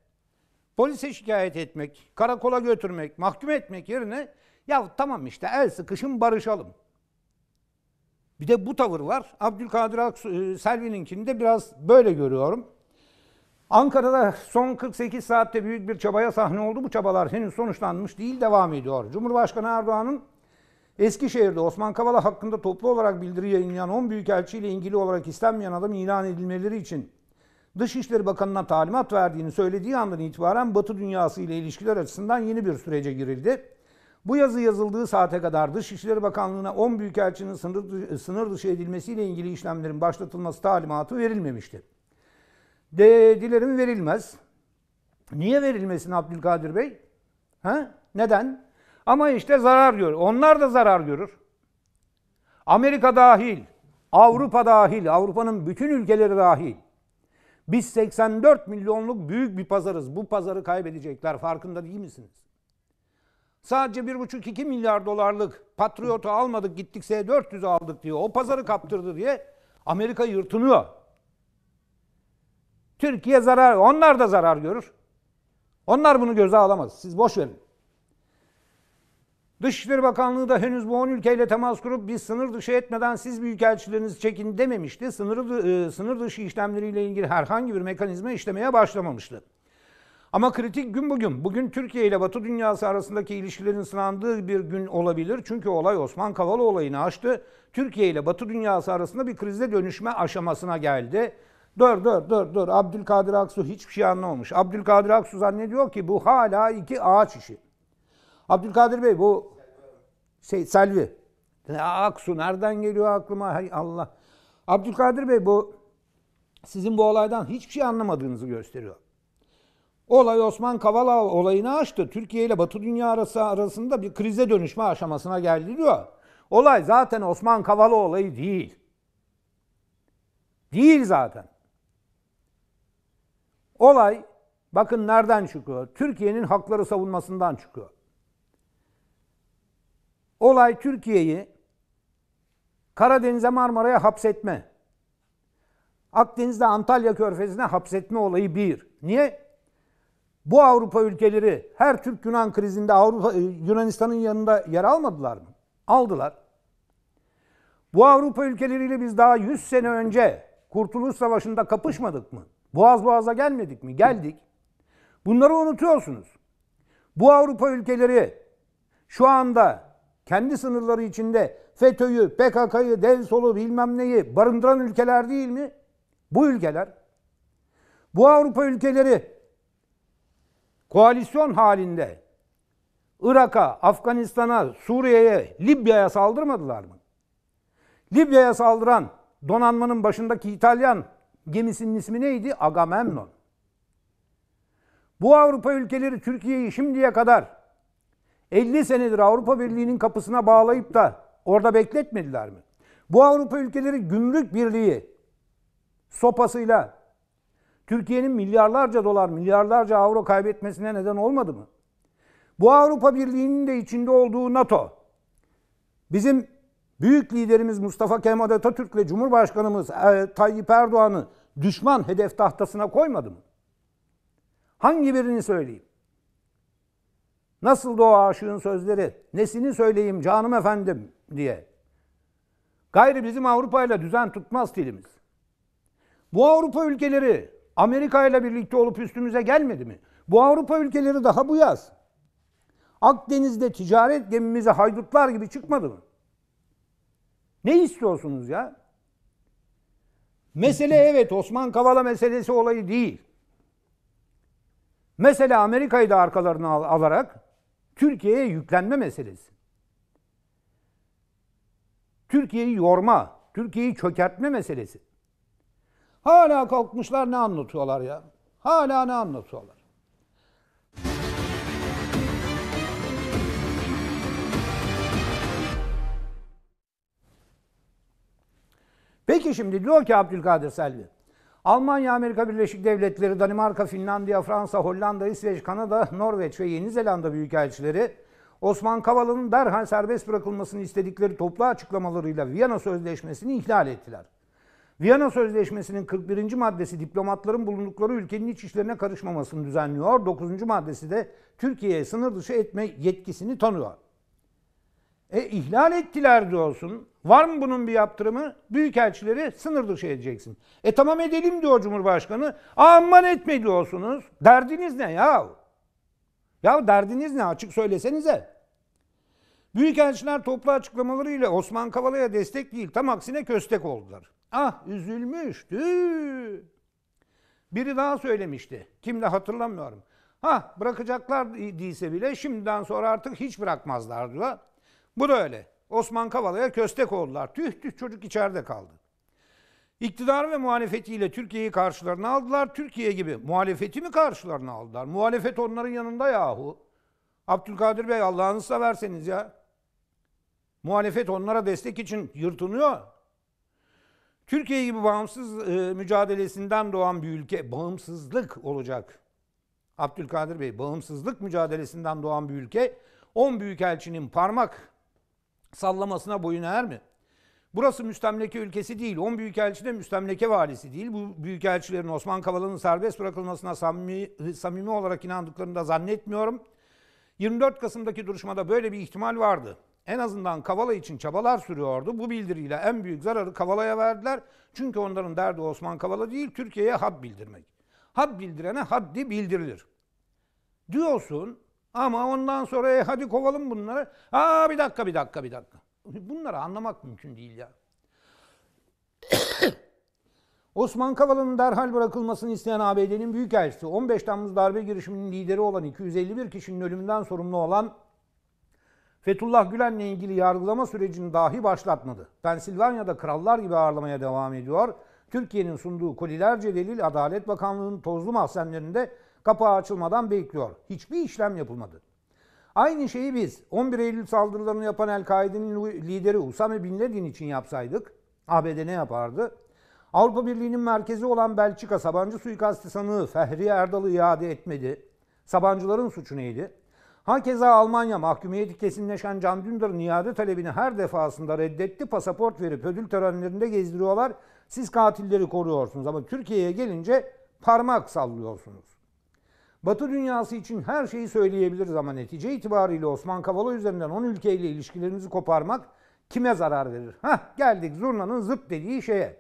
polise şikayet etmek, karakola götürmek, mahkum etmek yerine ya tamam işte el sıkışın barışalım. Bir de bu tavır var. Abdülkadir e, Selvi'ninkini de biraz böyle görüyorum. Ankara'da son 48 saatte büyük bir çabaya sahne oldu. Bu çabalar henüz sonuçlanmış değil, devam ediyor. Cumhurbaşkanı Erdoğan'ın Eskişehir'de Osman Kavala hakkında toplu olarak bildiri yayınlayan 10 büyükelçi ile ilgili olarak istenmeyen adam ilan edilmeleri için Dışişleri Bakanı'na talimat verdiğini söylediği andan itibaren Batı dünyası ile ilişkiler açısından yeni bir sürece girildi. Bu yazı yazıldığı saate kadar Dışişleri Bakanlığı'na 10 büyükelçinin sınır, sınır dışı edilmesiyle ilgili işlemlerin başlatılması talimatı verilmemişti. De, dilerim verilmez. Niye verilmesin Abdülkadir Bey? Ha? Neden? Ama işte zarar görür. Onlar da zarar görür. Amerika dahil, Avrupa dahil, Avrupa'nın bütün ülkeleri dahil. Biz 84 milyonluk büyük bir pazarız. Bu pazarı kaybedecekler. Farkında değil misiniz? Sadece 1,5-2 milyar dolarlık Patriot'u almadık gittik S-400'ü aldık diye o pazarı kaptırdı diye Amerika yırtınıyor. Türkiye zarar, onlar da zarar görür. Onlar bunu göze alamaz. Siz boş verin. Dışişleri Bakanlığı da henüz bu 10 ülkeyle temas kurup biz sınır dışı etmeden siz büyükelçilerinizi çekin dememişti. Sınırı, e, sınır dışı işlemleriyle ilgili herhangi bir mekanizma işlemeye başlamamıştı. Ama kritik gün bugün. Bugün Türkiye ile Batı dünyası arasındaki ilişkilerin sınandığı bir gün olabilir. Çünkü olay Osman Kavala olayını açtı. Türkiye ile Batı dünyası arasında bir krize dönüşme aşamasına geldi. Dur dur dur dur. Abdülkadir Aksu hiçbir şey anlamamış. Abdülkadir Aksu zannediyor ki bu hala iki ağaç işi. Abdülkadir Bey bu şey Selvi. Aksu nereden geliyor aklıma? Hay Allah. Abdülkadir Bey bu sizin bu olaydan hiçbir şey anlamadığınızı gösteriyor. Olay Osman Kavala olayını açtı. Türkiye ile Batı dünya arası arasında bir krize dönüşme aşamasına geldi diyor. Olay zaten Osman Kavala olayı değil. Değil zaten. Olay bakın nereden çıkıyor? Türkiye'nin hakları savunmasından çıkıyor. Olay Türkiye'yi Karadeniz'e Marmara'ya hapsetme. Akdeniz'de Antalya Körfezi'ne hapsetme olayı bir. Niye? Bu Avrupa ülkeleri her Türk Yunan krizinde Avrupa e, Yunanistan'ın yanında yer almadılar mı? Aldılar. Bu Avrupa ülkeleriyle biz daha 100 sene önce Kurtuluş Savaşı'nda kapışmadık mı? Boğaz boğaza gelmedik mi? Geldik. Bunları unutuyorsunuz. Bu Avrupa ülkeleri şu anda kendi sınırları içinde FETÖ'yü, PKK'yı, dev solu bilmem neyi barındıran ülkeler değil mi? Bu ülkeler. Bu Avrupa ülkeleri koalisyon halinde Irak'a, Afganistan'a, Suriye'ye, Libya'ya saldırmadılar mı? Libya'ya saldıran donanmanın başındaki İtalyan gemisinin ismi neydi? Agamemnon. Bu Avrupa ülkeleri Türkiye'yi şimdiye kadar 50 senedir Avrupa Birliği'nin kapısına bağlayıp da orada bekletmediler mi? Bu Avrupa ülkeleri gümrük birliği sopasıyla Türkiye'nin milyarlarca dolar, milyarlarca avro kaybetmesine neden olmadı mı? Bu Avrupa Birliği'nin de içinde olduğu NATO. Bizim büyük liderimiz Mustafa Kemal Atatürk ile Cumhurbaşkanımız e, Tayyip Erdoğan'ı düşman hedef tahtasına koymadı mı? Hangi birini söyleyeyim? Nasıl o aşığın sözleri? Nesini söyleyeyim canım efendim diye. Gayrı bizim Avrupa ile düzen tutmaz dilimiz. Bu Avrupa ülkeleri Amerika ile birlikte olup üstümüze gelmedi mi? Bu Avrupa ülkeleri daha bu yaz. Akdeniz'de ticaret gemimize haydutlar gibi çıkmadı mı? Ne istiyorsunuz ya? Mesele evet Osman Kavala meselesi olayı değil. Mesele Amerika'yı da arkalarına alarak Türkiye'ye yüklenme meselesi. Türkiye'yi yorma, Türkiye'yi çökertme meselesi. Hala kalkmışlar ne anlatıyorlar ya? Hala ne anlatıyorlar? Peki şimdi diyor ki Abdülkadir Selvi. Almanya, Amerika Birleşik Devletleri, Danimarka, Finlandiya, Fransa, Hollanda, İsveç, Kanada, Norveç ve Yeni Zelanda Büyükelçileri Osman Kavala'nın derhal serbest bırakılmasını istedikleri toplu açıklamalarıyla Viyana Sözleşmesi'ni ihlal ettiler. Viyana Sözleşmesi'nin 41. maddesi diplomatların bulundukları ülkenin iç işlerine karışmamasını düzenliyor. 9. maddesi de Türkiye'ye sınır dışı etme yetkisini tanıyor. E ihlal ettiler diyorsun. Var mı bunun bir yaptırımı? Büyükelçileri sınır dışı edeceksin. E tamam edelim diyor Cumhurbaşkanı. Aman etme diyorsunuz. Derdiniz ne ya? Ya derdiniz ne açık söylesenize. Büyükelçiler toplu açıklamalarıyla Osman Kavala'ya destek değil tam aksine köstek oldular. Ah üzülmüştü. Biri daha söylemişti. Kimle hatırlamıyorum. Ha bırakacaklar değilse bile şimdiden sonra artık hiç bırakmazlar diyor. Bu da öyle. Osman Kavala'ya köstek oldular. Tüh tüh çocuk içeride kaldı. İktidar ve muhalefetiyle Türkiye'yi karşılarına aldılar. Türkiye gibi muhalefeti mi karşılarına aldılar? Muhalefet onların yanında yahu. Abdülkadir Bey Allah'ını severseniz ya. Muhalefet onlara destek için yırtınıyor. Türkiye gibi bağımsız e, mücadelesinden doğan bir ülke bağımsızlık olacak. Abdülkadir Bey bağımsızlık mücadelesinden doğan bir ülke 10 büyükelçinin parmak sallamasına boyun eğer mi? Burası müstemleke ülkesi değil. 10 büyükelçi de müstemleke valisi değil. Bu büyükelçilerin Osman Kavala'nın serbest bırakılmasına samimi, samimi olarak inandıklarını da zannetmiyorum. 24 Kasım'daki duruşmada böyle bir ihtimal vardı. En azından Kavala için çabalar sürüyordu. Bu bildiriyle en büyük zararı Kavala'ya verdiler. Çünkü onların derdi Osman Kavala değil, Türkiye'ye had bildirmek. Had bildirene haddi bildirilir. Diyorsun, ama ondan sonra e, hadi kovalım bunları. Aa bir dakika bir dakika bir dakika. Bunları anlamak mümkün değil ya. <coughs> Osman Kavala'nın derhal bırakılmasını isteyen ABD'nin büyükelçisi, 15 Temmuz darbe girişiminin lideri olan 251 kişinin ölümünden sorumlu olan Fethullah Gülen'le ilgili yargılama sürecini dahi başlatmadı. Pensilvanya'da krallar gibi ağırlamaya devam ediyor. Türkiye'nin sunduğu kolilerce delil Adalet Bakanlığı'nın tozlu mahzenlerinde Kapağı açılmadan bekliyor. Hiçbir işlem yapılmadı. Aynı şeyi biz 11 Eylül saldırılarını yapan El-Kaide'nin lideri Usame Bin Laden için yapsaydık ABD ne yapardı? Avrupa Birliği'nin merkezi olan Belçika Sabancı suikastı sanığı Fehri Erdal'ı iade etmedi. Sabancıların suçu neydi? Hakeza Almanya mahkumiyeti kesinleşen Can Dündar'ın iade talebini her defasında reddetti. Pasaport verip ödül törenlerinde gezdiriyorlar. Siz katilleri koruyorsunuz ama Türkiye'ye gelince parmak sallıyorsunuz. Batı dünyası için her şeyi söyleyebiliriz ama netice itibariyle Osman Kavala üzerinden 10 ülkeyle ilişkilerimizi koparmak kime zarar verir? Hah geldik zurnanın zıp dediği şeye.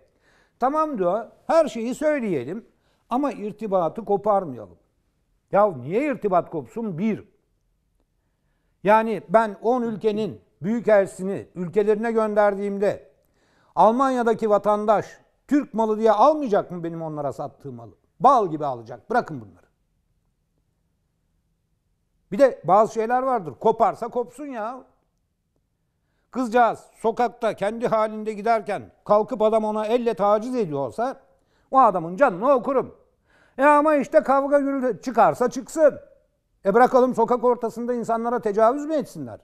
Tamam diyor her şeyi söyleyelim ama irtibatı koparmayalım. Ya niye irtibat kopsun? Bir. Yani ben 10 ülkenin büyükelçisini ülkelerine gönderdiğimde Almanya'daki vatandaş Türk malı diye almayacak mı benim onlara sattığım malı? Bal gibi alacak. Bırakın bunları. Bir de bazı şeyler vardır. Koparsa kopsun ya. Kızcağız sokakta kendi halinde giderken kalkıp adam ona elle taciz ediyorsa o adamın canını okurum. E ama işte kavga gürültü çıkarsa çıksın. E bırakalım sokak ortasında insanlara tecavüz mü etsinler?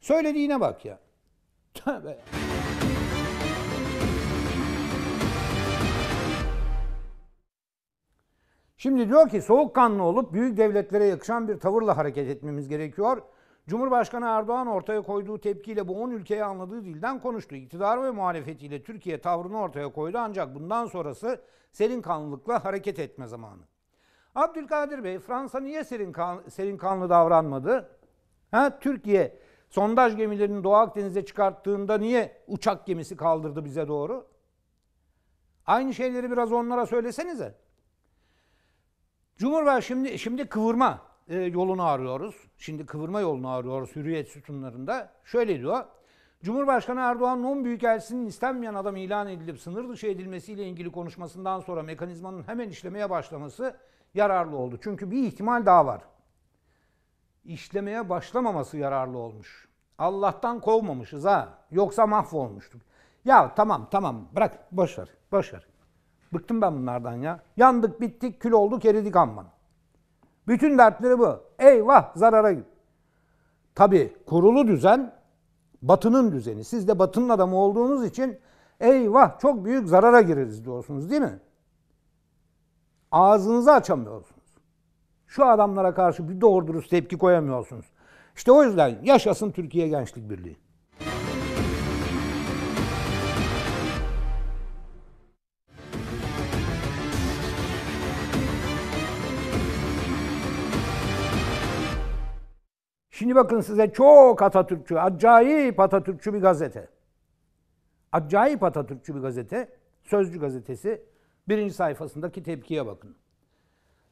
Söylediğine bak ya. Tövbe. Şimdi diyor ki soğukkanlı olup büyük devletlere yakışan bir tavırla hareket etmemiz gerekiyor. Cumhurbaşkanı Erdoğan ortaya koyduğu tepkiyle bu 10 ülkeye anladığı dilden konuştu. İktidar ve muhalefetiyle Türkiye tavrını ortaya koydu ancak bundan sonrası serin kanlılıkla hareket etme zamanı. Abdülkadir Bey, Fransa niye serin, kan, serin kanlı davranmadı? Ha, Türkiye sondaj gemilerini Doğu Akdeniz'e çıkarttığında niye uçak gemisi kaldırdı bize doğru? Aynı şeyleri biraz onlara söylesenize. Cumhurbaşkanı şimdi, şimdi kıvırma e, yolunu arıyoruz. Şimdi kıvırma yolunu arıyoruz hürriyet sütunlarında. Şöyle diyor. Cumhurbaşkanı Erdoğan'ın 10 büyükelçisinin istenmeyen adam ilan edilip sınır dışı edilmesiyle ilgili konuşmasından sonra mekanizmanın hemen işlemeye başlaması yararlı oldu. Çünkü bir ihtimal daha var. İşlemeye başlamaması yararlı olmuş. Allah'tan kovmamışız ha. Yoksa mahvolmuştuk. Ya tamam tamam bırak boş ver Bıktım ben bunlardan ya. Yandık, bittik, kül olduk, eridik amman. Bütün dertleri bu. Eyvah zarara gir. Tabi kurulu düzen batının düzeni. Siz de batının adamı olduğunuz için eyvah çok büyük zarara gireriz diyorsunuz değil mi? Ağzınızı açamıyorsunuz. Şu adamlara karşı bir doğru dürüst tepki koyamıyorsunuz. İşte o yüzden yaşasın Türkiye Gençlik Birliği. Şimdi bakın size çok Atatürkçü, acayip Atatürkçü bir gazete. Acayip Atatürkçü bir gazete, Sözcü gazetesi. Birinci sayfasındaki tepkiye bakın.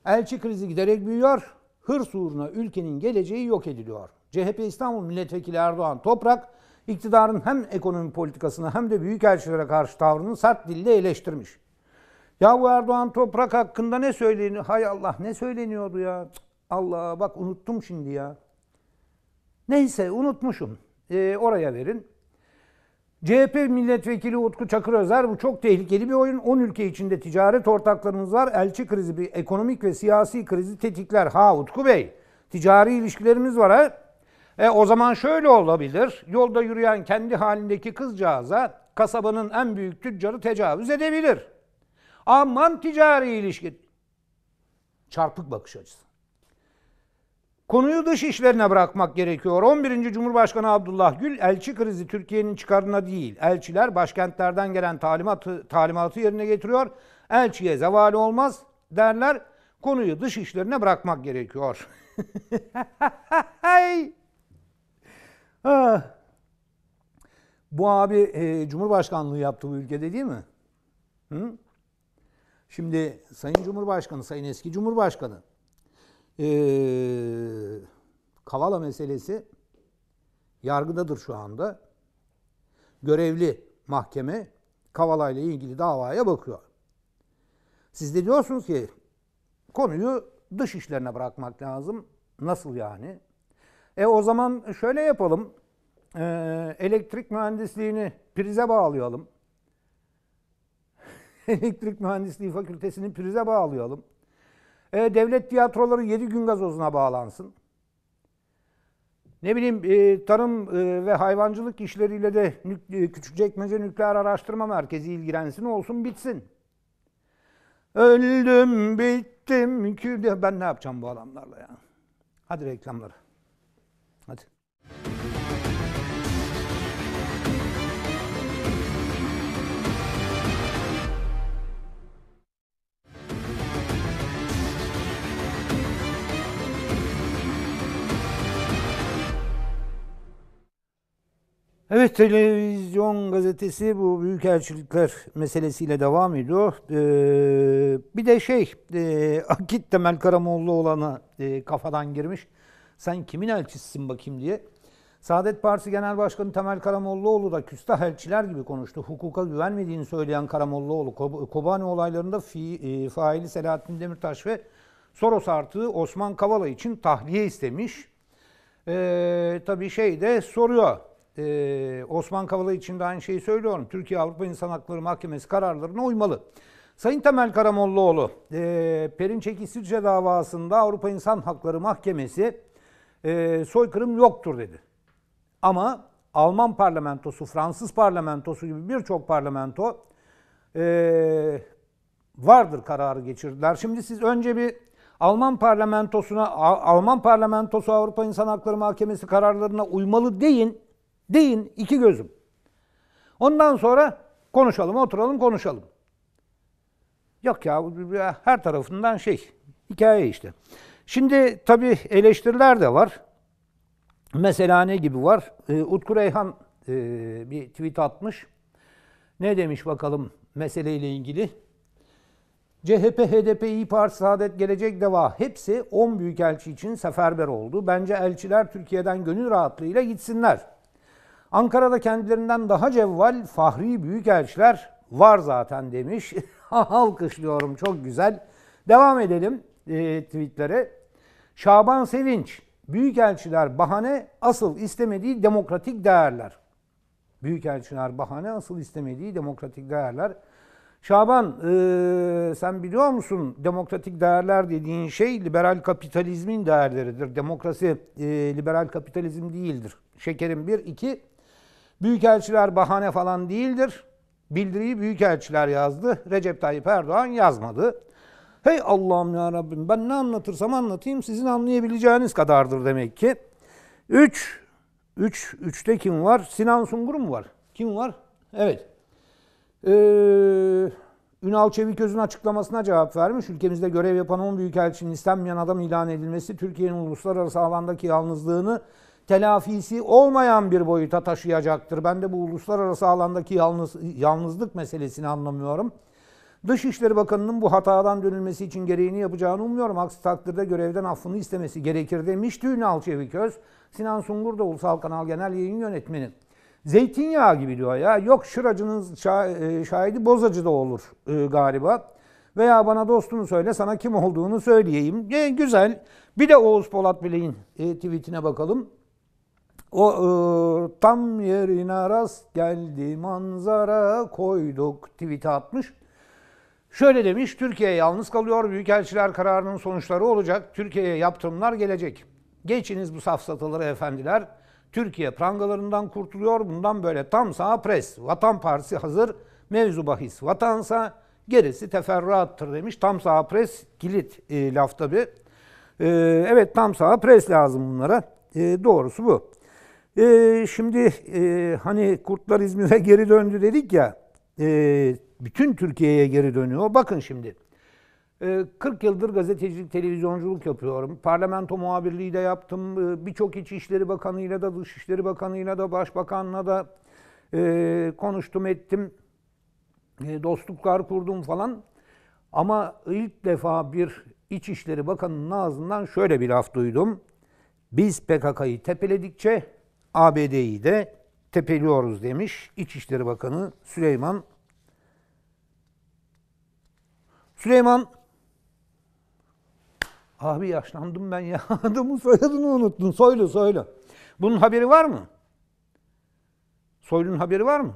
Elçi krizi giderek büyüyor. Hırs uğruna ülkenin geleceği yok ediliyor. CHP İstanbul Milletvekili Erdoğan Toprak, iktidarın hem ekonomi politikasını hem de büyükelçilere karşı tavrını sert dille eleştirmiş. Ya bu Erdoğan Toprak hakkında ne söyleniyor? Hay Allah ne söyleniyordu ya? Allah bak unuttum şimdi ya. Neyse unutmuşum. E, oraya verin. CHP milletvekili Utku Çakır Özer bu çok tehlikeli bir oyun. 10 ülke içinde ticaret ortaklarımız var. Elçi krizi bir ekonomik ve siyasi krizi tetikler. Ha Utku Bey ticari ilişkilerimiz var ha. E, o zaman şöyle olabilir. Yolda yürüyen kendi halindeki kızcağıza kasabanın en büyük tüccarı tecavüz edebilir. Aman ticari ilişki. Çarpık bakış açısı. Konuyu dış işlerine bırakmak gerekiyor. 11. Cumhurbaşkanı Abdullah Gül elçi krizi Türkiye'nin çıkarına değil. Elçiler başkentlerden gelen talimatı, talimatı yerine getiriyor. Elçiye zeval olmaz derler. Konuyu dış işlerine bırakmak gerekiyor. <laughs> ah. Bu abi e, Cumhurbaşkanlığı yaptı bu ülkede değil mi? Hı? Şimdi Sayın Cumhurbaşkanı, Sayın Eski Cumhurbaşkanı ee, Kavala meselesi yargıdadır şu anda. Görevli mahkeme Kavala ile ilgili davaya bakıyor. Siz de diyorsunuz ki konuyu dış işlerine bırakmak lazım. Nasıl yani? E o zaman şöyle yapalım. E, elektrik mühendisliğini prize bağlayalım. <laughs> elektrik mühendisliği fakültesini prize bağlayalım. E, devlet tiyatroları 7 gün gazozuna bağlansın. Ne bileyim e, tarım e, ve hayvancılık işleriyle de nük- e, Küçükçekmece Nükleer Araştırma Merkezi ilgilensin olsun bitsin. Öldüm bittim ki ben ne yapacağım bu adamlarla ya. Hadi reklamları. Evet televizyon gazetesi bu büyükelçilikler meselesiyle devam ediyor. Ee, bir de şey e, Akit Temel Karamoğlu olana e, kafadan girmiş. Sen kimin elçisisin bakayım diye. Saadet Partisi Genel Başkanı Temel Karamollaoğlu da küstah elçiler gibi konuştu. Hukuka güvenmediğini söyleyen Karamollaoğlu, Kobani olaylarında fi, e, faili Selahattin Demirtaş ve Soros artığı Osman Kavala için tahliye istemiş. Ee, tabii şey de soruyor e, Osman Kavala için de aynı şeyi söylüyorum. Türkiye Avrupa İnsan Hakları Mahkemesi kararlarına uymalı. Sayın Temel Karamollaoğlu, e, Perinçek İsviçre davasında Avrupa İnsan Hakları Mahkemesi e, soykırım yoktur dedi. Ama Alman parlamentosu, Fransız parlamentosu gibi birçok parlamento e, vardır kararı geçirdiler. Şimdi siz önce bir Alman parlamentosuna, Alman parlamentosu Avrupa İnsan Hakları Mahkemesi kararlarına uymalı deyin. Deyin iki gözüm. Ondan sonra konuşalım, oturalım, konuşalım. Yok ya her tarafından şey, hikaye işte. Şimdi tabii eleştiriler de var. Mesela ne gibi var? Ee, Utku Reyhan e, bir tweet atmış. Ne demiş bakalım meseleyle ilgili? CHP, HDP, İYİ Parti, Saadet, Gelecek, Deva hepsi 10 büyükelçi için seferber oldu. Bence elçiler Türkiye'den gönül rahatlığıyla gitsinler. Ankara'da kendilerinden daha cevval Fahri Büyükelçiler var zaten demiş. <laughs> Alkışlıyorum çok güzel. Devam edelim e, tweetlere. Şaban Sevinç, Büyükelçiler bahane asıl istemediği demokratik değerler. Büyükelçiler bahane asıl istemediği demokratik değerler. Şaban e, sen biliyor musun demokratik değerler dediğin şey liberal kapitalizmin değerleridir. Demokrasi e, liberal kapitalizm değildir. Şekerim bir, iki. Büyükelçiler bahane falan değildir. Bildiriyi büyükelçiler yazdı. Recep Tayyip Erdoğan yazmadı. Hey Allah'ım ya Rabbim ben ne anlatırsam anlatayım sizin anlayabileceğiniz kadardır demek ki. 3 3 3'te kim var? Sinan Sungur mu var? Kim var? Evet. Ee, Ünal Çeviköz'ün açıklamasına cevap vermiş. Ülkemizde görev yapan 10 büyükelçinin istenmeyen adam ilan edilmesi Türkiye'nin uluslararası alandaki yalnızlığını telafisi olmayan bir boyuta taşıyacaktır. Ben de bu uluslararası alandaki yalnız, yalnızlık meselesini anlamıyorum. Dışişleri Bakanı'nın bu hatadan dönülmesi için gereğini yapacağını umuyorum. Aksi takdirde görevden affını istemesi gerekir demişti Ünal Çeviköz. Sinan Sungur da Ulusal Kanal Genel Yayın Yönetmeni. Zeytinyağı gibi diyor ya. Yok şıracının e, şahidi bozacı da olur e, galiba. Veya bana dostunu söyle sana kim olduğunu söyleyeyim. E, güzel. Bir de Oğuz Polat Bilek'in e, tweetine bakalım. O e, tam yerine rast geldi manzara koyduk tweet atmış. Şöyle demiş, Türkiye yalnız kalıyor, büyükelçiler kararının sonuçları olacak, Türkiye'ye yaptırımlar gelecek. Geçiniz bu safsataları efendiler. Türkiye prangalarından kurtuluyor, bundan böyle tam sağ pres. Vatan Partisi hazır, mevzu bahis vatansa, gerisi teferruattır demiş. Tam sağ pres kilit e, laf tabi. E, evet tam sağ pres lazım bunlara. E, doğrusu bu. Ee, şimdi e, hani Kurtlar İzmir'e <laughs> geri döndü dedik ya, e, bütün Türkiye'ye geri dönüyor. Bakın şimdi, e, 40 yıldır gazetecilik, televizyonculuk yapıyorum. Parlamento muhabirliği de yaptım. E, Birçok İçişleri Bakanı'yla da, Dışişleri Bakanı'yla da, Başbakan'la da e, konuştum, ettim. E, dostluklar kurdum falan. Ama ilk defa bir İçişleri Bakanı'nın ağzından şöyle bir laf duydum. Biz PKK'yı tepeledikçe ABD'yi de tepeliyoruz demiş İçişleri Bakanı Süleyman. Süleyman Abi yaşlandım ben ya. <laughs> Adamın soyadını unuttun. Soylu soylu. Bunun haberi var mı? Soylu'nun haberi var mı?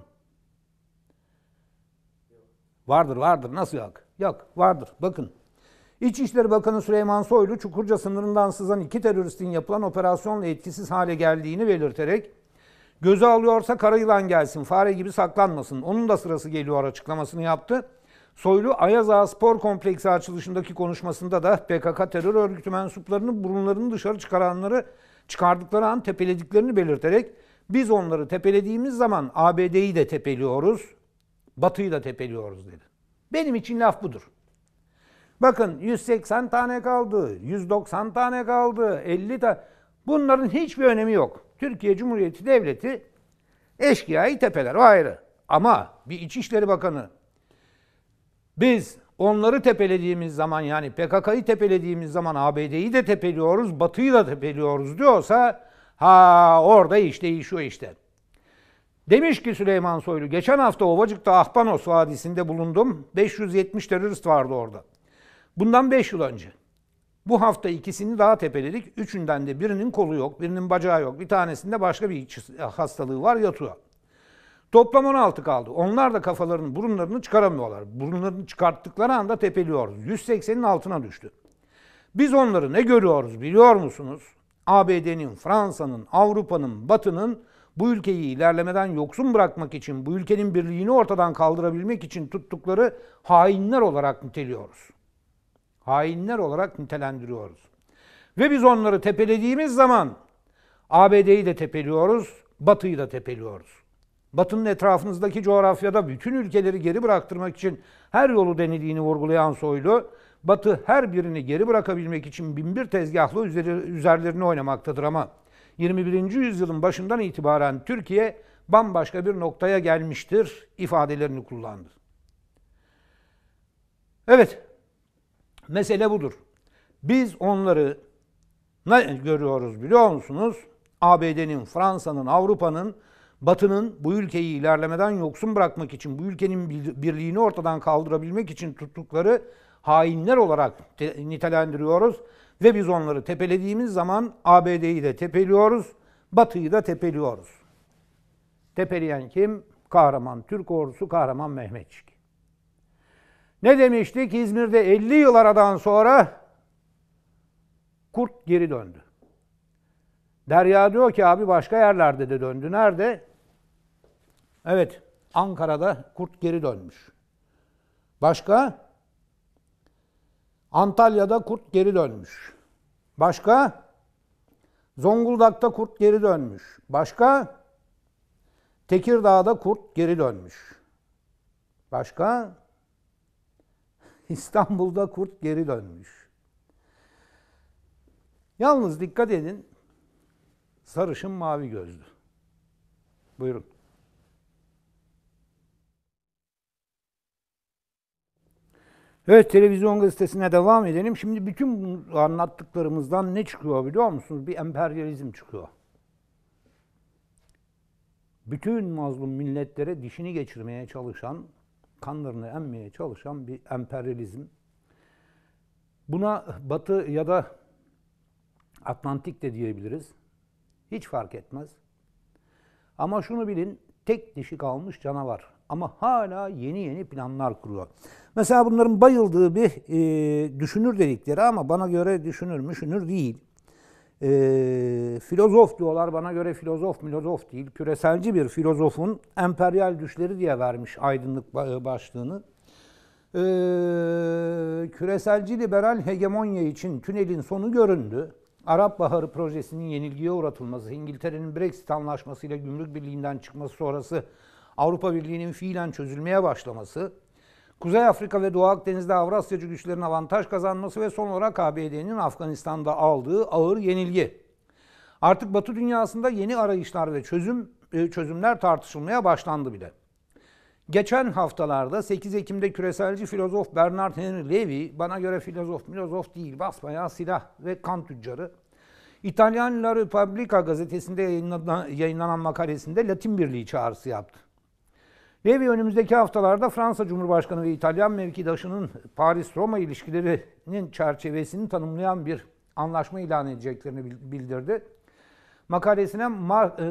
Vardır vardır. Nasıl yok? Yok vardır. Bakın İçişleri Bakanı Süleyman Soylu, Çukurca sınırından sızan iki teröristin yapılan operasyonla etkisiz hale geldiğini belirterek, göze alıyorsa kara yılan gelsin, fare gibi saklanmasın, onun da sırası geliyor açıklamasını yaptı. Soylu, Ayaz Ağa Spor Kompleksi açılışındaki konuşmasında da PKK terör örgütü mensuplarının burunlarını dışarı çıkaranları çıkardıkları an tepelediklerini belirterek, biz onları tepelediğimiz zaman ABD'yi de tepeliyoruz, Batı'yı da tepeliyoruz dedi. Benim için laf budur. Bakın 180 tane kaldı, 190 tane kaldı, 50 tane. Bunların hiçbir önemi yok. Türkiye Cumhuriyeti Devleti eşkıyayı tepeler, o ayrı. Ama bir İçişleri Bakanı biz onları tepelediğimiz zaman yani PKK'yı tepelediğimiz zaman ABD'yi de tepeliyoruz, Batı'yı da tepeliyoruz diyorsa ha orada iş değişiyor işte. Demiş ki Süleyman Soylu, geçen hafta Ovacık'ta Ahpanos Vadisi'nde bulundum. 570 terörist vardı orada. Bundan 5 yıl önce. Bu hafta ikisini daha tepeledik. Üçünden de birinin kolu yok, birinin bacağı yok. Bir tanesinde başka bir hastalığı var yatıyor. Toplam 16 kaldı. Onlar da kafalarını, burunlarını çıkaramıyorlar. Burunlarını çıkarttıkları anda tepeliyoruz. 180'in altına düştü. Biz onları ne görüyoruz biliyor musunuz? ABD'nin, Fransa'nın, Avrupa'nın, Batı'nın bu ülkeyi ilerlemeden yoksun bırakmak için, bu ülkenin birliğini ortadan kaldırabilmek için tuttukları hainler olarak niteliyoruz hainler olarak nitelendiriyoruz. Ve biz onları tepelediğimiz zaman ABD'yi de tepeliyoruz, Batı'yı da tepeliyoruz. Batı'nın etrafınızdaki coğrafyada bütün ülkeleri geri bıraktırmak için her yolu denediğini vurgulayan Soylu, Batı her birini geri bırakabilmek için binbir tezgahlı üzeri, üzerlerine oynamaktadır ama 21. yüzyılın başından itibaren Türkiye bambaşka bir noktaya gelmiştir ifadelerini kullandı. Evet, Mesele budur. Biz onları ne görüyoruz biliyor musunuz? ABD'nin, Fransa'nın, Avrupa'nın, Batı'nın bu ülkeyi ilerlemeden yoksun bırakmak için, bu ülkenin birliğini ortadan kaldırabilmek için tuttukları hainler olarak nitelendiriyoruz. Ve biz onları tepelediğimiz zaman ABD'yi de tepeliyoruz, Batı'yı da tepeliyoruz. Tepeleyen kim? Kahraman Türk ordusu, kahraman Mehmetçik. Ne demiştik? İzmir'de 50 yıl aradan sonra kurt geri döndü. Derya diyor ki abi başka yerlerde de döndü. Nerede? Evet, Ankara'da kurt geri dönmüş. Başka? Antalya'da kurt geri dönmüş. Başka? Zonguldak'ta kurt geri dönmüş. Başka? Tekirdağ'da kurt geri dönmüş. Başka? İstanbul'da kurt geri dönmüş. Yalnız dikkat edin, sarışın mavi gözlü. Buyurun. Evet televizyon gazetesine devam edelim. Şimdi bütün anlattıklarımızdan ne çıkıyor biliyor musunuz? Bir emperyalizm çıkıyor. Bütün mazlum milletlere dişini geçirmeye çalışan kanlarını emmeye çalışan bir emperyalizm. Buna Batı ya da Atlantik de diyebiliriz. Hiç fark etmez. Ama şunu bilin, tek dişi kalmış canavar. Ama hala yeni yeni planlar kuruyor. Mesela bunların bayıldığı bir e, düşünür dedikleri ama bana göre düşünür müşünür değil e, filozof diyorlar. Bana göre filozof filozof değil. Küreselci bir filozofun emperyal düşleri diye vermiş aydınlık e, başlığını. E, küreselci liberal hegemonya için tünelin sonu göründü. Arap Baharı projesinin yenilgiye uğratılması, İngiltere'nin Brexit anlaşmasıyla gümrük birliğinden çıkması sonrası Avrupa Birliği'nin fiilen çözülmeye başlaması, Kuzey Afrika ve Doğu Akdeniz'de Avrasyacı güçlerin avantaj kazanması ve son olarak ABD'nin Afganistan'da aldığı ağır yenilgi. Artık Batı dünyasında yeni arayışlar ve çözüm e, çözümler tartışılmaya başlandı bile. Geçen haftalarda 8 Ekim'de küreselci filozof Bernard Henry Levy, bana göre filozof filozof değil, basbayağı silah ve kan tüccarı, İtalyan La Repubblica gazetesinde yayınlanan makalesinde Latin Birliği çağrısı yaptı. Levi önümüzdeki haftalarda Fransa Cumhurbaşkanı ve İtalyan mevkidaşının Paris-Roma ilişkilerinin çerçevesini tanımlayan bir anlaşma ilan edeceklerini bildirdi. Makalesine e,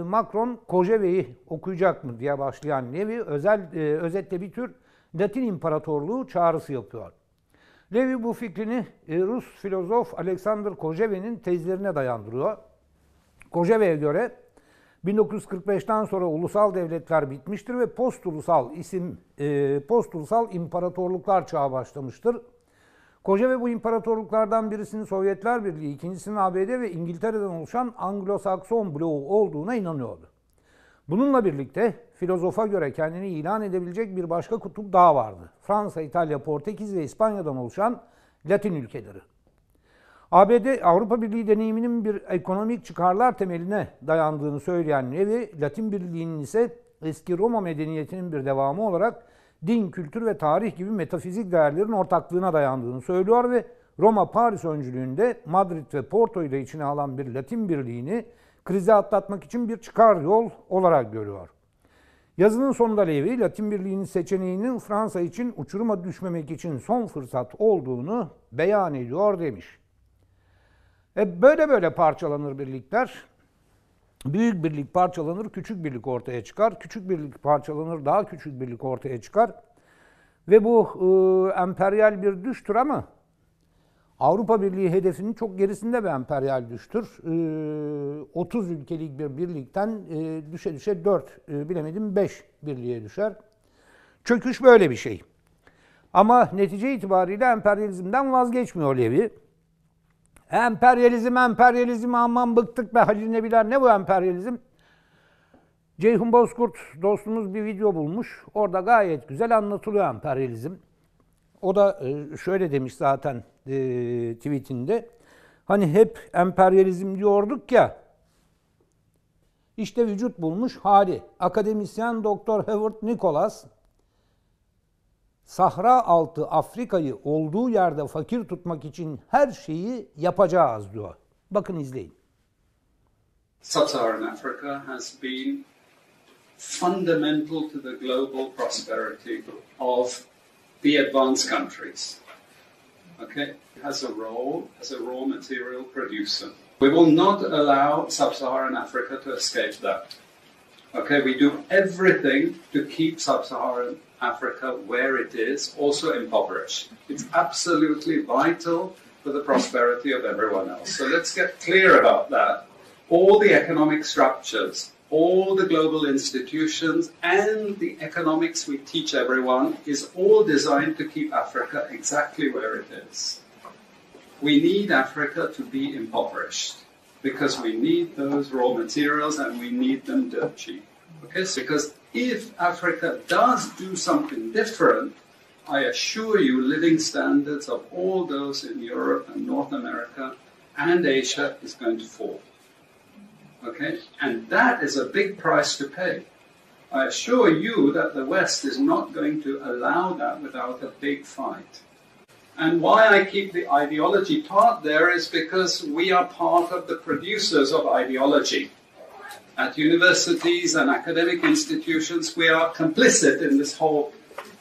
Macron Kojeve'yi okuyacak mı diye başlayan Levi özel e, özetle bir tür Latin İmparatorluğu çağrısı yapıyor. Levi bu fikrini e, Rus filozof Alexander Kojeve'nin tezlerine dayandırıyor. Kojeve'ye göre 1945'ten sonra ulusal devletler bitmiştir ve post ulusal isim e, post ulusal imparatorluklar çağı başlamıştır. Koca ve bu imparatorluklardan birisinin Sovyetler Birliği, ikincisinin ABD ve İngiltere'den oluşan Anglo-Sakson bloğu olduğuna inanıyordu. Bununla birlikte filozofa göre kendini ilan edebilecek bir başka kutup daha vardı. Fransa, İtalya, Portekiz ve İspanya'dan oluşan Latin ülkeleri. ABD Avrupa Birliği deneyiminin bir ekonomik çıkarlar temeline dayandığını söyleyen Levi, Latin Birliği'nin ise eski Roma medeniyetinin bir devamı olarak din, kültür ve tarih gibi metafizik değerlerin ortaklığına dayandığını söylüyor ve Roma Paris öncülüğünde Madrid ve Porto ile içine alan bir Latin Birliği'ni krize atlatmak için bir çıkar yol olarak görüyor. Yazının sonunda Levi, Latin Birliği'nin seçeneğinin Fransa için uçuruma düşmemek için son fırsat olduğunu beyan ediyor demiş. E böyle böyle parçalanır birlikler. Büyük birlik parçalanır, küçük birlik ortaya çıkar. Küçük birlik parçalanır, daha küçük birlik ortaya çıkar. Ve bu e, emperyal bir düştür ama Avrupa Birliği hedefinin çok gerisinde bir emperyal düştür. E, 30 ülkelik bir birlikten e, düşe düşe 4, e, bilemedim 5 birliğe düşer. Çöküş böyle bir şey. Ama netice itibariyle emperyalizmden vazgeçmiyor Levi. Emperyalizm, emperyalizm aman bıktık be Halil Nebiler. Ne bu emperyalizm? Ceyhun Bozkurt dostumuz bir video bulmuş. Orada gayet güzel anlatılıyor emperyalizm. O da e, şöyle demiş zaten e, tweetinde. Hani hep emperyalizm diyorduk ya. İşte vücut bulmuş hali. Akademisyen Doktor Howard Nicholas Sahra altı Afrika'yı olduğu yerde fakir tutmak için her şeyi yapacağız diyor. Bakın izleyin. Sub-Saharan Africa has been fundamental to the global prosperity of the advanced countries. Okay, has a role as a raw material producer. We will not allow sub-Saharan Africa to escape that. Okay, we do everything to keep sub-Saharan Africa, where it is, also impoverished. It's absolutely vital for the prosperity of everyone else. So let's get clear about that. All the economic structures, all the global institutions, and the economics we teach everyone is all designed to keep Africa exactly where it is. We need Africa to be impoverished because we need those raw materials and we need them dirt cheap. Okay, so because if Africa does do something different, I assure you living standards of all those in Europe and North America and Asia is going to fall. Okay? And that is a big price to pay. I assure you that the West is not going to allow that without a big fight. And why I keep the ideology part there is because we are part of the producers of ideology at universities and academic institutions, we are complicit in this whole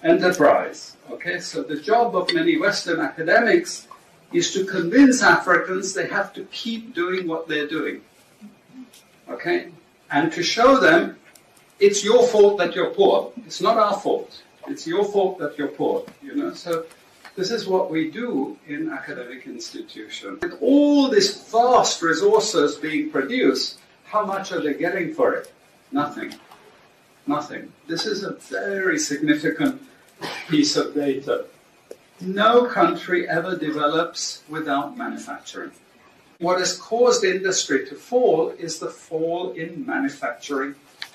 enterprise. Okay, so the job of many Western academics is to convince Africans they have to keep doing what they're doing. Okay? And to show them it's your fault that you're poor. It's not our fault. It's your fault that you're poor. You know, so this is what we do in academic institutions. With all these vast resources being produced, how much are they getting for it? Nothing. Nothing. This is a very significant piece of data. No country ever develops without manufacturing. What has caused industry to fall is the fall in manufacturing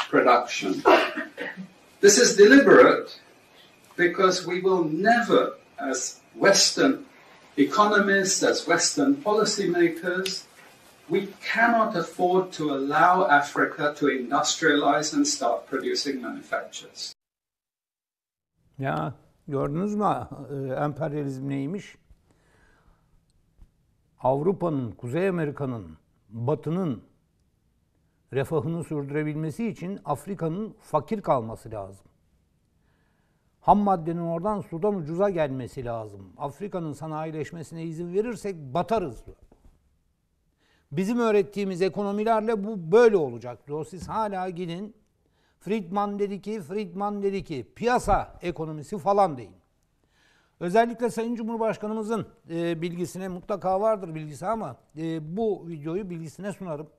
production. This is deliberate because we will never, as Western economists, as Western policymakers, we cannot afford to allow Africa to industrialize and start producing manufactures. Ya gördünüz mü ee, emperyalizm neymiş? Avrupa'nın, Kuzey Amerika'nın, Batı'nın refahını sürdürebilmesi için Afrika'nın fakir kalması lazım. Ham maddenin oradan sudan ucuza gelmesi lazım. Afrika'nın sanayileşmesine izin verirsek batarız diyor. Bizim öğrettiğimiz ekonomilerle bu böyle olacak O Siz hala gidin Friedman dedi ki, Friedman dedi ki piyasa ekonomisi falan deyin. Özellikle Sayın Cumhurbaşkanımızın e, bilgisine mutlaka vardır bilgisi ama e, bu videoyu bilgisine sunarım.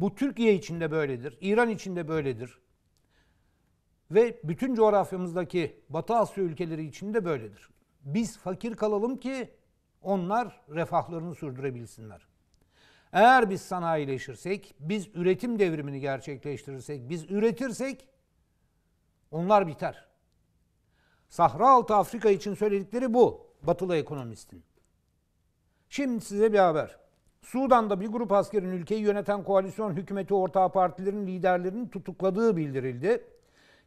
Bu Türkiye için de böyledir, İran için de böyledir. Ve bütün coğrafyamızdaki Batı Asya ülkeleri için de böyledir. Biz fakir kalalım ki onlar refahlarını sürdürebilsinler. Eğer biz sanayileşirsek, biz üretim devrimini gerçekleştirirsek, biz üretirsek onlar biter. Sahra altı Afrika için söyledikleri bu batılı ekonomistin. Şimdi size bir haber. Sudan'da bir grup askerin ülkeyi yöneten koalisyon hükümeti ortağı partilerin liderlerinin tutukladığı bildirildi.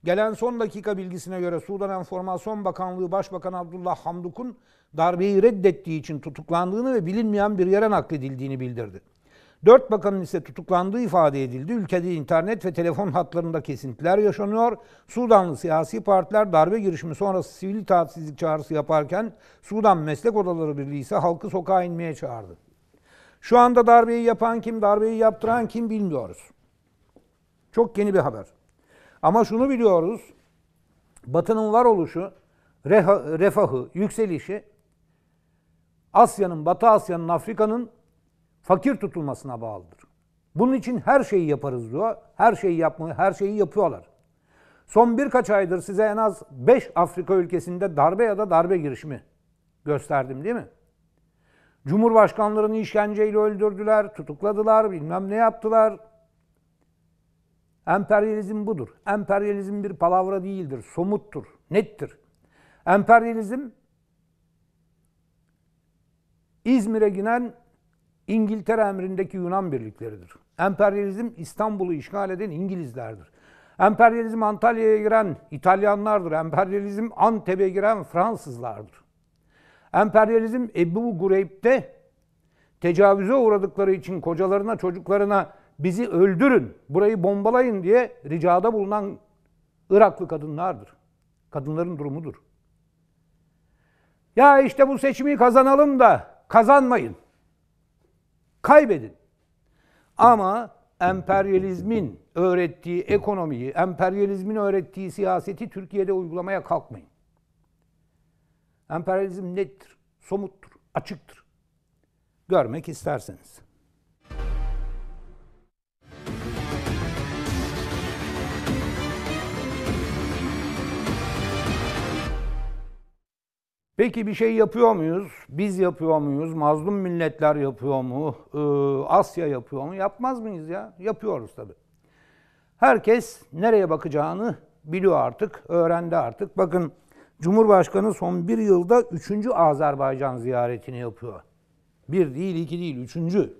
Gelen son dakika bilgisine göre Sudan Enformasyon Bakanlığı Başbakan Abdullah Hamduk'un darbeyi reddettiği için tutuklandığını ve bilinmeyen bir yere nakledildiğini bildirdi. Dört bakanın ise tutuklandığı ifade edildi. Ülkede internet ve telefon hatlarında kesintiler yaşanıyor. Sudanlı siyasi partiler darbe girişimi sonrası sivil itaatsizlik çağrısı yaparken Sudan Meslek Odaları Birliği ise halkı sokağa inmeye çağırdı. Şu anda darbeyi yapan kim, darbeyi yaptıran kim bilmiyoruz. Çok yeni bir haber. Ama şunu biliyoruz. Batı'nın varoluşu, refahı, yükselişi Asya'nın, Batı Asya'nın, Afrika'nın fakir tutulmasına bağlıdır. Bunun için her şeyi yaparız diyor. Her şeyi yapmayı, her şeyi yapıyorlar. Son birkaç aydır size en az 5 Afrika ülkesinde darbe ya da darbe girişimi gösterdim değil mi? Cumhurbaşkanlarını işkenceyle öldürdüler, tutukladılar, bilmem ne yaptılar. Emperyalizm budur. Emperyalizm bir palavra değildir, somuttur, nettir. Emperyalizm İzmir'e giden İngiltere emrindeki Yunan birlikleridir. Emperyalizm İstanbul'u işgal eden İngilizlerdir. Emperyalizm Antalya'ya giren İtalyanlardır. Emperyalizm Antep'e giren Fransızlardır. Emperyalizm Ebu Gureyb'de tecavüze uğradıkları için kocalarına, çocuklarına bizi öldürün, burayı bombalayın diye ricada bulunan Iraklı kadınlardır. Kadınların durumudur. Ya işte bu seçimi kazanalım da kazanmayın. Kaybedin. Ama emperyalizmin öğrettiği ekonomiyi, emperyalizmin öğrettiği siyaseti Türkiye'de uygulamaya kalkmayın. Emperyalizm nettir, somuttur, açıktır. Görmek isterseniz. Peki bir şey yapıyor muyuz? Biz yapıyor muyuz? Mazlum milletler yapıyor mu? Ee, Asya yapıyor mu? Yapmaz mıyız ya? Yapıyoruz tabii. Herkes nereye bakacağını biliyor artık, öğrendi artık. Bakın Cumhurbaşkanı son bir yılda üçüncü Azerbaycan ziyaretini yapıyor. Bir değil, iki değil, üçüncü.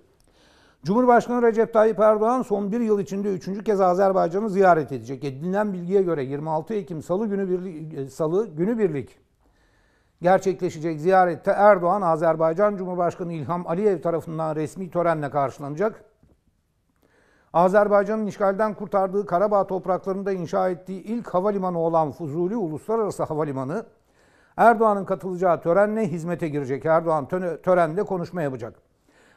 Cumhurbaşkanı Recep Tayyip Erdoğan son bir yıl içinde üçüncü kez Azerbaycan'ı ziyaret edecek. Edinilen bilgiye göre 26 Ekim Salı günü birlik, e, Salı günü birlik gerçekleşecek ziyarette Erdoğan, Azerbaycan Cumhurbaşkanı İlham Aliyev tarafından resmi törenle karşılanacak. Azerbaycan'ın işgalden kurtardığı Karabağ topraklarında inşa ettiği ilk havalimanı olan Fuzuli Uluslararası Havalimanı, Erdoğan'ın katılacağı törenle hizmete girecek. Erdoğan törende konuşma yapacak.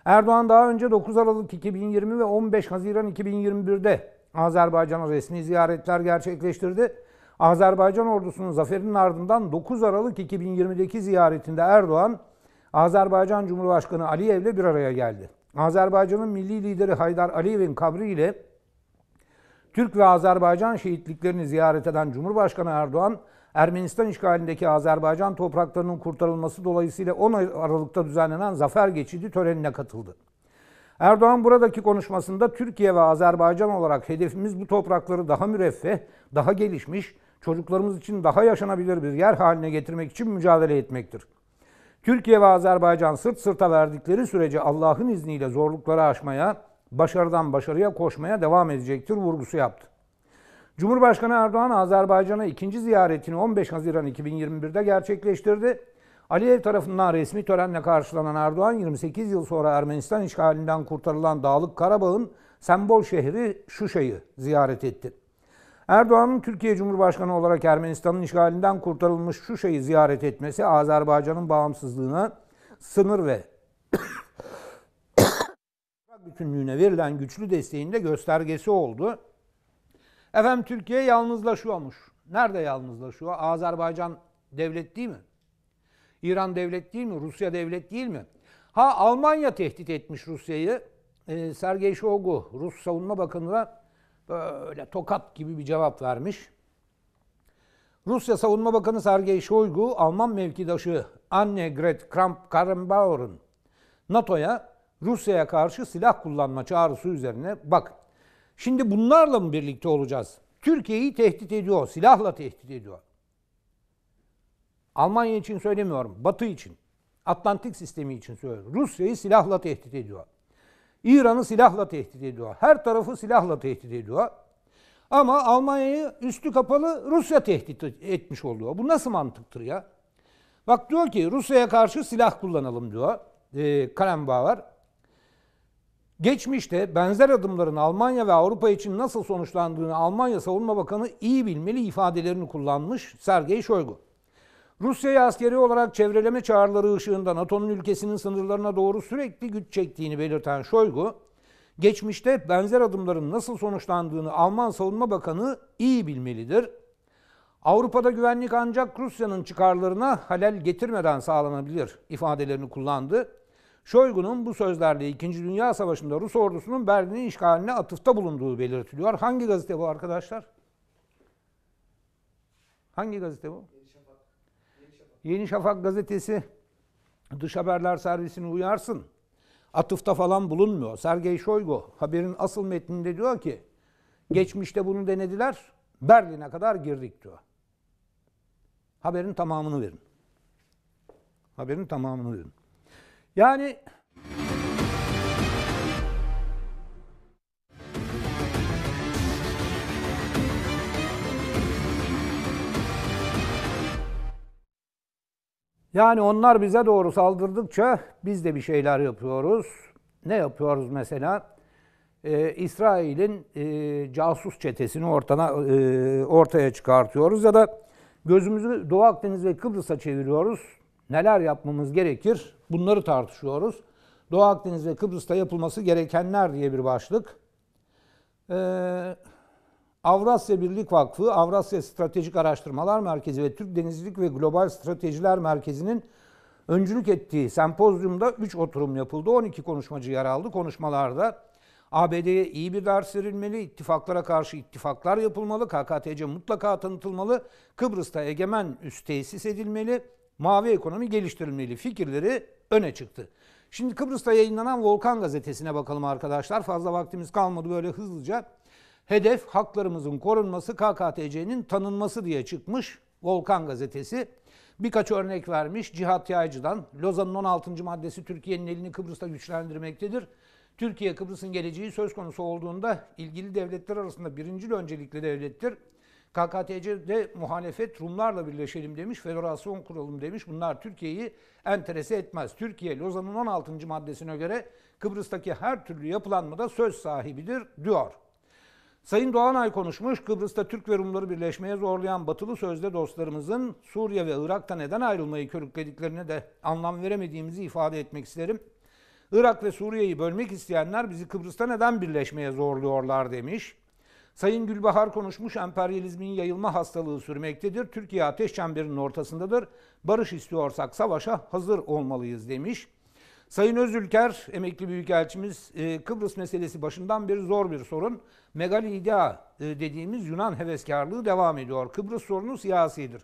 Erdoğan daha önce 9 Aralık 2020 ve 15 Haziran 2021'de Azerbaycan'a resmi ziyaretler gerçekleştirdi. Azerbaycan ordusunun zaferinin ardından 9 Aralık 2022 ziyaretinde Erdoğan, Azerbaycan Cumhurbaşkanı Aliyevle bir araya geldi. Azerbaycan'ın milli lideri Haydar Aliyev'in kabriyle Türk ve Azerbaycan şehitliklerini ziyaret eden Cumhurbaşkanı Erdoğan, Ermenistan işgalindeki Azerbaycan topraklarının kurtarılması dolayısıyla 10 Aralık'ta düzenlenen zafer geçidi törenine katıldı. Erdoğan buradaki konuşmasında Türkiye ve Azerbaycan olarak hedefimiz bu toprakları daha müreffeh, daha gelişmiş, çocuklarımız için daha yaşanabilir bir yer haline getirmek için mücadele etmektir. Türkiye ve Azerbaycan sırt sırta verdikleri sürece Allah'ın izniyle zorlukları aşmaya, başarıdan başarıya koşmaya devam edecektir vurgusu yaptı. Cumhurbaşkanı Erdoğan Azerbaycan'a ikinci ziyaretini 15 Haziran 2021'de gerçekleştirdi. Aliyev tarafından resmi törenle karşılanan Erdoğan 28 yıl sonra Ermenistan işgalinden kurtarılan Dağlık Karabağ'ın sembol şehri Şuşa'yı ziyaret etti. Erdoğan'ın Türkiye Cumhurbaşkanı olarak Ermenistan'ın işgalinden kurtarılmış şu şeyi ziyaret etmesi Azerbaycan'ın bağımsızlığına sınır ve <coughs> bütünlüğüne verilen güçlü desteğinde göstergesi oldu. Efendim Türkiye yalnızlaşıyormuş. Nerede yalnızlaşıyor? Azerbaycan devlet değil mi? İran devlet değil mi? Rusya devlet değil mi? Ha Almanya tehdit etmiş Rusya'yı. Ee, Sergey Shoigu, Rus Savunma Bakanı'na böyle tokat gibi bir cevap vermiş. Rusya Savunma Bakanı Sergey Shoigu, Alman mevkidaşı Anne Gret Kramp-Karrenbauer'ın NATO'ya Rusya'ya karşı silah kullanma çağrısı üzerine bak. Şimdi bunlarla mı birlikte olacağız? Türkiye'yi tehdit ediyor, silahla tehdit ediyor. Almanya için söylemiyorum, Batı için. Atlantik sistemi için söylüyorum. Rusya'yı silahla tehdit ediyor. İran'ı silahla tehdit ediyor. Her tarafı silahla tehdit ediyor. Ama Almanya'yı üstü kapalı Rusya tehdit etmiş oluyor. Bu nasıl mantıktır ya? Bak diyor ki Rusya'ya karşı silah kullanalım diyor e, var. Geçmişte benzer adımların Almanya ve Avrupa için nasıl sonuçlandığını Almanya Savunma Bakanı iyi bilmeli ifadelerini kullanmış Sergey Shoigu. Rusya'yı askeri olarak çevreleme çağrıları ışığında NATO'nun ülkesinin sınırlarına doğru sürekli güç çektiğini belirten Şoygu, geçmişte benzer adımların nasıl sonuçlandığını Alman Savunma Bakanı iyi bilmelidir. Avrupa'da güvenlik ancak Rusya'nın çıkarlarına halel getirmeden sağlanabilir ifadelerini kullandı. Şoygu'nun bu sözlerle 2. Dünya Savaşı'nda Rus ordusunun Berlin'in işgaline atıfta bulunduğu belirtiliyor. Hangi gazete bu arkadaşlar? Hangi gazete bu? Yeni Şafak gazetesi dış haberler servisini uyarsın. Atıfta falan bulunmuyor. Sergey Şoygu haberin asıl metninde diyor ki geçmişte bunu denediler. Berlin'e kadar girdik diyor. Haberin tamamını verin. Haberin tamamını verin. Yani Yani onlar bize doğru saldırdıkça biz de bir şeyler yapıyoruz. Ne yapıyoruz mesela? Ee, İsrail'in e, casus çetesini ortana, e, ortaya çıkartıyoruz ya da gözümüzü Doğu Akdeniz ve Kıbrıs'a çeviriyoruz. Neler yapmamız gerekir? Bunları tartışıyoruz. Doğu Akdeniz ve Kıbrıs'ta yapılması gerekenler diye bir başlık. Ee, Avrasya Birlik Vakfı, Avrasya Stratejik Araştırmalar Merkezi ve Türk Denizcilik ve Global Stratejiler Merkezi'nin öncülük ettiği sempozyumda 3 oturum yapıldı. 12 konuşmacı yer aldı. Konuşmalarda ABD'ye iyi bir ders verilmeli, ittifaklara karşı ittifaklar yapılmalı, KKTC mutlaka tanıtılmalı, Kıbrıs'ta egemen üst tesis edilmeli, mavi ekonomi geliştirilmeli fikirleri öne çıktı. Şimdi Kıbrıs'ta yayınlanan Volkan gazetesine bakalım arkadaşlar. Fazla vaktimiz kalmadı böyle hızlıca. Hedef haklarımızın korunması KKTC'nin tanınması diye çıkmış Volkan gazetesi. Birkaç örnek vermiş Cihat Yaycı'dan. Lozan'ın 16. maddesi Türkiye'nin elini Kıbrıs'ta güçlendirmektedir. Türkiye Kıbrıs'ın geleceği söz konusu olduğunda ilgili devletler arasında birinci öncelikli devlettir. KKTC'de muhalefet Rumlarla birleşelim demiş, federasyon kuralım demiş. Bunlar Türkiye'yi enterese etmez. Türkiye Lozan'ın 16. maddesine göre Kıbrıs'taki her türlü yapılanmada söz sahibidir diyor. Sayın Doğanay konuşmuş, Kıbrıs'ta Türk ve Rumları birleşmeye zorlayan batılı sözde dostlarımızın Suriye ve Irak'ta neden ayrılmayı körüklediklerine de anlam veremediğimizi ifade etmek isterim. Irak ve Suriye'yi bölmek isteyenler bizi Kıbrıs'ta neden birleşmeye zorluyorlar demiş. Sayın Gülbahar konuşmuş emperyalizmin yayılma hastalığı sürmektedir. Türkiye ateş çemberinin ortasındadır. Barış istiyorsak savaşa hazır olmalıyız demiş. Sayın Özülker, emekli büyükelçimiz, e, Kıbrıs meselesi başından beri zor bir sorun. Megalidia e, dediğimiz Yunan heveskarlığı devam ediyor. Kıbrıs sorunu siyasidir.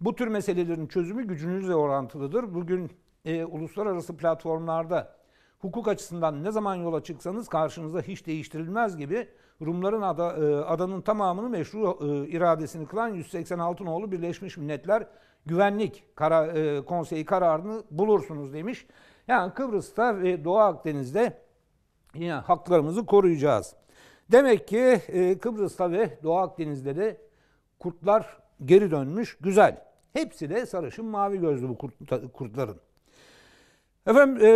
Bu tür meselelerin çözümü gücünüzle orantılıdır. Bugün e, uluslararası platformlarda hukuk açısından ne zaman yola çıksanız karşınıza hiç değiştirilmez gibi Rumların ada, e, adanın tamamını meşru e, iradesini kılan 186 nolu Birleşmiş Milletler Güvenlik Kara, e, Konseyi kararını bulursunuz demiş. Yani Kıbrıs'ta ve Doğu Akdeniz'de yine haklarımızı koruyacağız. Demek ki e, Kıbrıs'ta ve Doğu Akdeniz'de de kurtlar geri dönmüş. Güzel. Hepsi de sarışın mavi gözlü bu kurt, kurtların. Efendim e,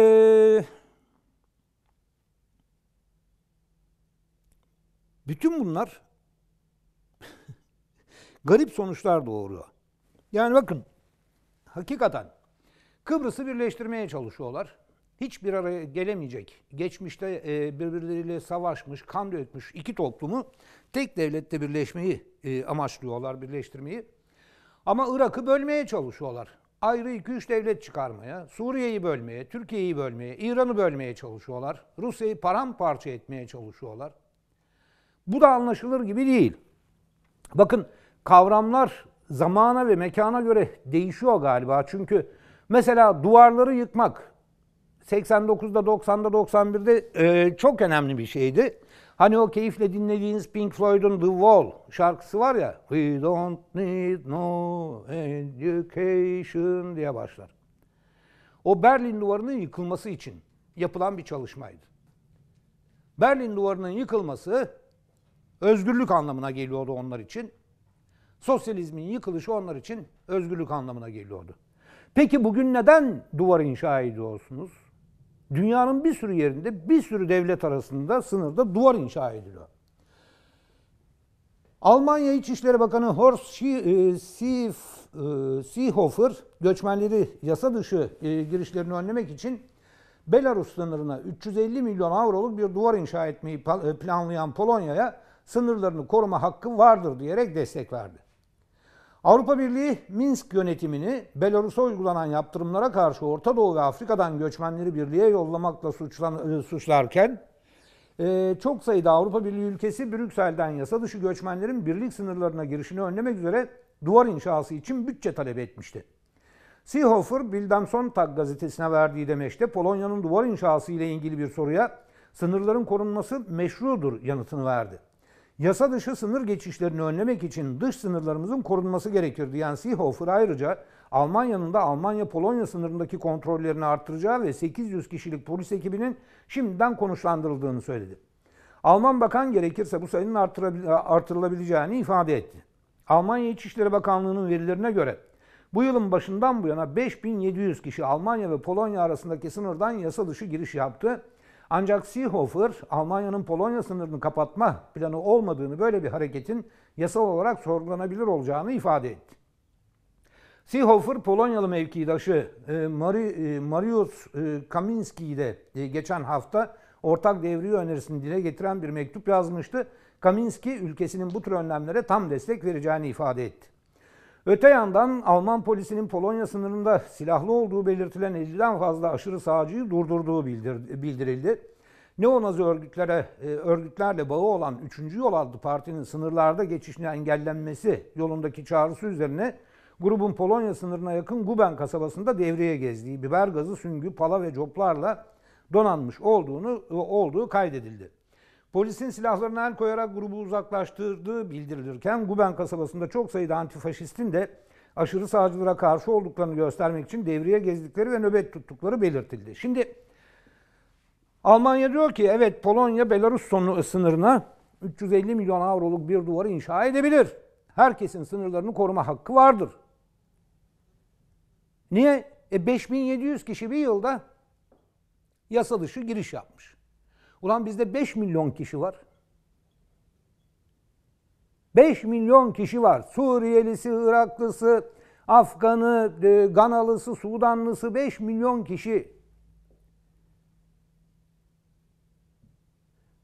bütün bunlar <laughs> garip sonuçlar doğuruyor. Yani bakın hakikaten Kıbrıs'ı birleştirmeye çalışıyorlar. Hiçbir araya gelemeyecek. Geçmişte e, birbirleriyle savaşmış, kan dökmüş iki toplumu tek devlette birleşmeyi e, amaçlıyorlar, birleştirmeyi. Ama Irak'ı bölmeye çalışıyorlar. Ayrı iki üç devlet çıkarmaya, Suriye'yi bölmeye, Türkiye'yi bölmeye, İran'ı bölmeye çalışıyorlar. Rusya'yı paramparça etmeye çalışıyorlar. Bu da anlaşılır gibi değil. Bakın kavramlar zamana ve mekana göre değişiyor galiba. Çünkü Mesela duvarları yıkmak 89'da, 90'da, 91'de e, çok önemli bir şeydi. Hani o keyifle dinlediğiniz Pink Floyd'un The Wall şarkısı var ya. We don't need no education diye başlar. O Berlin duvarının yıkılması için yapılan bir çalışmaydı. Berlin duvarının yıkılması özgürlük anlamına geliyordu onlar için. Sosyalizmin yıkılışı onlar için özgürlük anlamına geliyordu. Peki bugün neden duvar inşa ediyorsunuz? Dünyanın bir sürü yerinde, bir sürü devlet arasında sınırda duvar inşa ediliyor. Almanya İçişleri Bakanı Horst e, e, Seehofer göçmenleri yasa dışı e, girişlerini önlemek için Belarus sınırına 350 milyon avroluk bir duvar inşa etmeyi planlayan Polonya'ya sınırlarını koruma hakkı vardır diyerek destek verdi. Avrupa Birliği Minsk yönetimini Belarus'a uygulanan yaptırımlara karşı Orta Doğu ve Afrika'dan göçmenleri birliğe yollamakla suçlan, e, suçlarken ee, çok sayıda Avrupa Birliği ülkesi Brüksel'den yasa dışı göçmenlerin birlik sınırlarına girişini önlemek üzere duvar inşası için bütçe talep etmişti. Seehofer, Bildam Sontag gazetesine verdiği demeçte Polonya'nın duvar inşası ile ilgili bir soruya sınırların korunması meşrudur yanıtını verdi. Yasa dışı sınır geçişlerini önlemek için dış sınırlarımızın korunması gerekir diyen Seehofer ayrıca Almanya'nın da Almanya-Polonya sınırındaki kontrollerini artıracağı ve 800 kişilik polis ekibinin şimdiden konuşlandırıldığını söyledi. Alman bakan gerekirse bu sayının artırılabileceğini ifade etti. Almanya İçişleri Bakanlığı'nın verilerine göre bu yılın başından bu yana 5700 kişi Almanya ve Polonya arasındaki sınırdan yasa dışı giriş yaptı ancak Seehofer Almanya'nın Polonya sınırını kapatma planı olmadığını böyle bir hareketin yasal olarak sorgulanabilir olacağını ifade etti. Seehofer Polonyalı mevkidaşı e, e, Marius e, Kaminski'yi de geçen hafta ortak devri önerisini dile getiren bir mektup yazmıştı. Kaminski ülkesinin bu tür önlemlere tam destek vereceğini ifade etti. Öte yandan Alman polisinin Polonya sınırında silahlı olduğu belirtilen 50'den fazla aşırı sağcıyı durdurduğu bildir, bildirildi. Neonazi örgütlere, e, örgütlerle bağı olan 3. Yol adlı partinin sınırlarda geçişine engellenmesi yolundaki çağrısı üzerine grubun Polonya sınırına yakın Guben kasabasında devreye gezdiği biber gazı, süngü, pala ve coplarla donanmış olduğunu e, olduğu kaydedildi. Polisin silahlarını el koyarak grubu uzaklaştırdığı bildirilirken Guben kasabasında çok sayıda antifaşistin de aşırı sağcılara karşı olduklarını göstermek için devriye gezdikleri ve nöbet tuttukları belirtildi. Şimdi Almanya diyor ki evet Polonya Belarus sınırına 350 milyon avroluk bir duvarı inşa edebilir. Herkesin sınırlarını koruma hakkı vardır. Niye? E 5700 kişi bir yılda yasa dışı giriş yapmış. Ulan bizde 5 milyon kişi var. 5 milyon kişi var. Suriyelisi, Iraklısı, Afganı, e, Ganalısı, Sudanlısı 5 milyon kişi.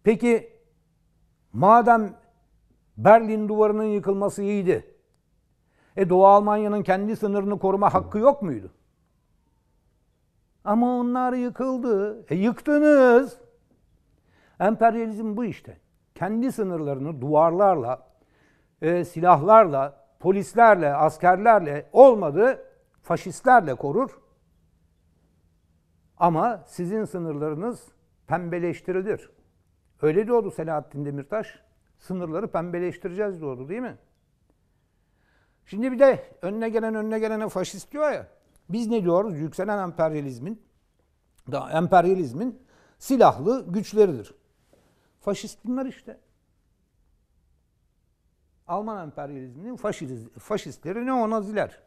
Peki madem Berlin duvarının yıkılması iyiydi. E Doğu Almanya'nın kendi sınırını koruma hakkı yok muydu? Ama onlar yıkıldı. E yıktınız. Emperyalizm bu işte. Kendi sınırlarını duvarlarla, e, silahlarla, polislerle, askerlerle olmadı faşistlerle korur. Ama sizin sınırlarınız pembeleştirilir. Öyle diyordu Selahattin Demirtaş. Sınırları pembeleştireceğiz diyordu değil mi? Şimdi bir de önüne gelen önüne gelene faşist diyor ya. Biz ne diyoruz? Yükselen emperyalizmin da emperyalizmin silahlı güçleridir. Faşist bunlar işte. Alman emperyalizminin faşiz, faşistleri neonaziler.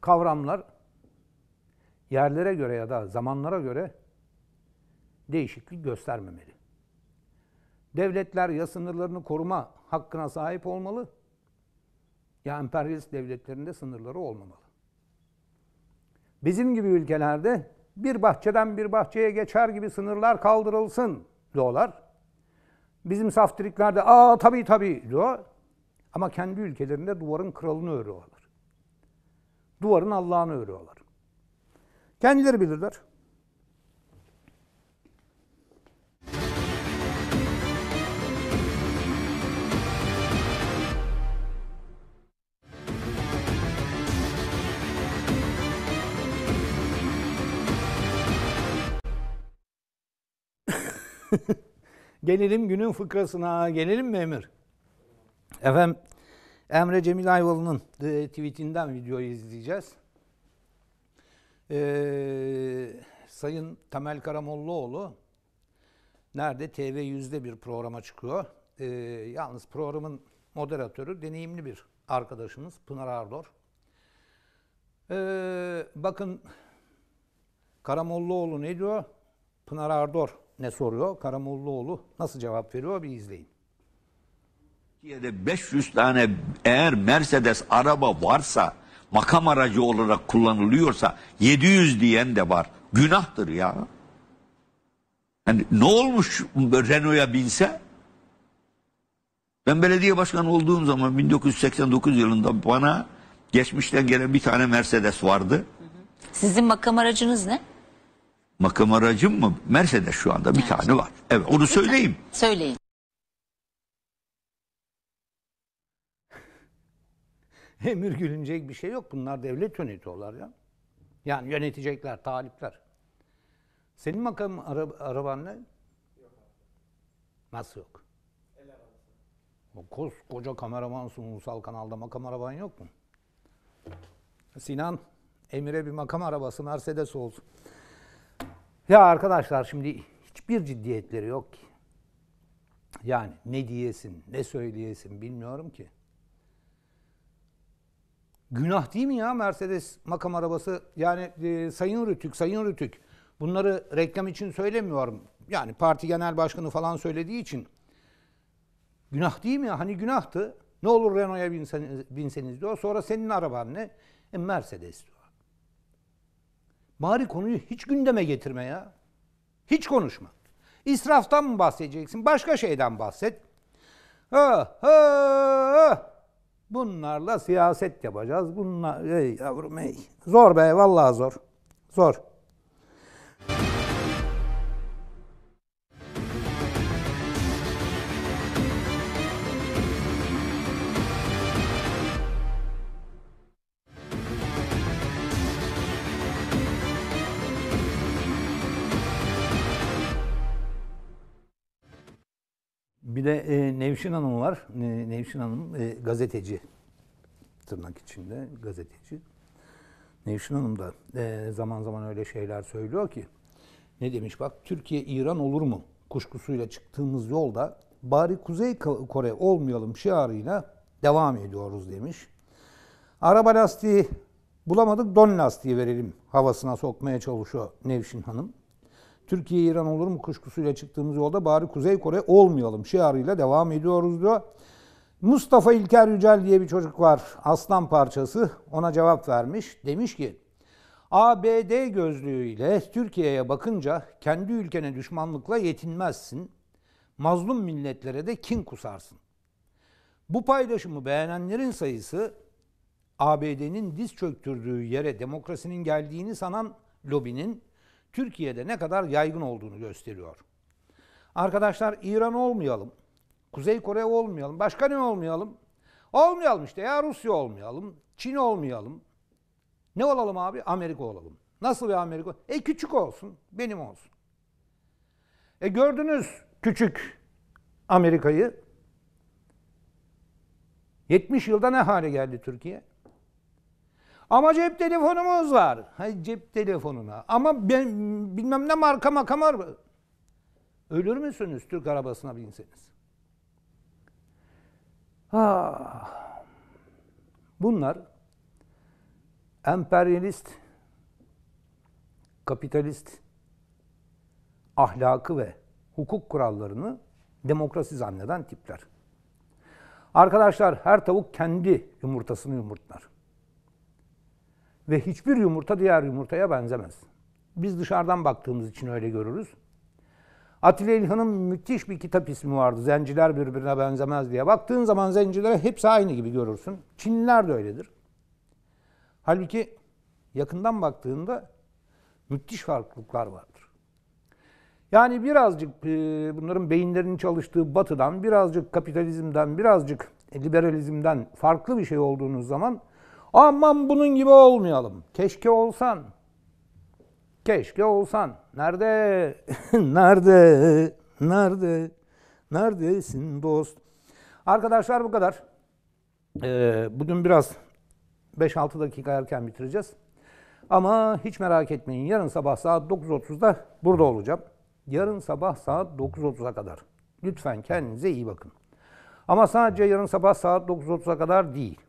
Kavramlar yerlere göre ya da zamanlara göre değişiklik göstermemeli. Devletler ya sınırlarını koruma hakkına sahip olmalı ya emperyalist devletlerinde sınırları olmamalı. Bizim gibi ülkelerde bir bahçeden bir bahçeye geçer gibi sınırlar kaldırılsın diyorlar. Bizim saftirikler de aa tabii tabii diyor. Ama kendi ülkelerinde duvarın kralını örüyorlar. Duvarın Allah'ını örüyorlar. Kendileri bilirler. <laughs> gelelim günün fıkrasına. Gelelim mi Emir? Efendim Emre Cemil Ayvalı'nın e, tweetinden videoyu izleyeceğiz. Ee, Sayın Temel Karamollaoğlu nerede? TV yüzde bir programa çıkıyor. Ee, yalnız programın moderatörü deneyimli bir arkadaşımız Pınar Ardor. Ee, bakın Karamollaoğlu ne diyor? Pınar Ardor ne soruyor? Karamollaoğlu nasıl cevap veriyor bir izleyin. Türkiye'de 500 tane eğer Mercedes araba varsa makam aracı olarak kullanılıyorsa 700 diyen de var. Günahtır ya. Yani ne olmuş Renault'a binse? Ben belediye başkanı olduğum zaman 1989 yılında bana geçmişten gelen bir tane Mercedes vardı. Sizin makam aracınız ne? makam aracım mı? Mercedes şu anda bir tane var. Evet onu söyleyeyim. Söyleyin. <laughs> Emir gülünecek bir şey yok. Bunlar devlet yönetiyorlar ya. Yani yönetecekler, talipler. Senin makam ara, araban ne? Nasıl yok? O koca kameraman ulusal kanalda makam araban yok mu? Sinan, Emir'e bir makam arabası Mercedes olsun. Ya arkadaşlar şimdi hiçbir ciddiyetleri yok ki. Yani ne diyesin, ne söyleyesin bilmiyorum ki. Günah değil mi ya Mercedes makam arabası? Yani e, Sayın Rütük, Sayın Rütük. Bunları reklam için söylemiyorum. Yani parti genel başkanı falan söylediği için. Günah değil mi ya? Hani günahtı. Ne olur Renault'a binseniz, binseniz diyor. Sonra senin araban ne? E, Mercedes diyor. Bari konuyu hiç gündeme getirme ya. Hiç konuşma. İsraftan mı bahsedeceksin? Başka şeyden bahset. Ha, ha, ha. Bunlarla siyaset yapacağız. Bunlar, ey yavrum ey. Zor be, vallahi zor. Zor. de e, Nevşin Hanım var. E, Nevşin Hanım e, gazeteci. Tırnak içinde gazeteci. Nevşin Hanım da e, zaman zaman öyle şeyler söylüyor ki. Ne demiş bak Türkiye-İran olur mu? Kuşkusuyla çıktığımız yolda bari Kuzey Kore olmayalım şiarıyla devam ediyoruz demiş. Araba lastiği bulamadık don lastiği verelim havasına sokmaya çalışıyor Nevşin Hanım. Türkiye-İran olur mu kuşkusuyla çıktığımız yolda bari Kuzey Kore olmayalım şiarıyla devam ediyoruz diyor. Mustafa İlker Yücel diye bir çocuk var. Aslan parçası ona cevap vermiş. Demiş ki ABD gözlüğüyle Türkiye'ye bakınca kendi ülkene düşmanlıkla yetinmezsin. Mazlum milletlere de kin kusarsın. Bu paylaşımı beğenenlerin sayısı ABD'nin diz çöktürdüğü yere demokrasinin geldiğini sanan lobinin Türkiye'de ne kadar yaygın olduğunu gösteriyor. Arkadaşlar İran olmayalım, Kuzey Kore olmayalım, başka ne olmayalım? Olmayalım işte ya Rusya olmayalım, Çin olmayalım. Ne olalım abi? Amerika olalım. Nasıl bir Amerika? E küçük olsun, benim olsun. E gördünüz küçük Amerika'yı. 70 yılda ne hale geldi Türkiye? Ama cep telefonumuz var. Hay cep telefonuna. Ama ben bilmem ne marka makam var. Ölür müsünüz Türk arabasına binseniz? Ah. Bunlar emperyalist, kapitalist ahlakı ve hukuk kurallarını demokrasi zanneden tipler. Arkadaşlar her tavuk kendi yumurtasını yumurtlar. Ve hiçbir yumurta diğer yumurtaya benzemez. Biz dışarıdan baktığımız için öyle görürüz. Atilla İlhan'ın müthiş bir kitap ismi vardı. Zenciler birbirine benzemez diye. Baktığın zaman zencilere hepsi aynı gibi görürsün. Çinliler de öyledir. Halbuki yakından baktığında müthiş farklılıklar vardır. Yani birazcık e, bunların beyinlerinin çalıştığı batıdan, birazcık kapitalizmden, birazcık liberalizmden farklı bir şey olduğunuz zaman Aman bunun gibi olmayalım. Keşke olsan. Keşke olsan. Nerede? <laughs> Nerede? Nerede? Neredesin dost? Arkadaşlar bu kadar. Ee, bugün biraz 5-6 dakika erken bitireceğiz. Ama hiç merak etmeyin. Yarın sabah saat 9.30'da burada olacağım. Yarın sabah saat 9.30'a kadar. Lütfen kendinize iyi bakın. Ama sadece yarın sabah saat 9.30'a kadar değil.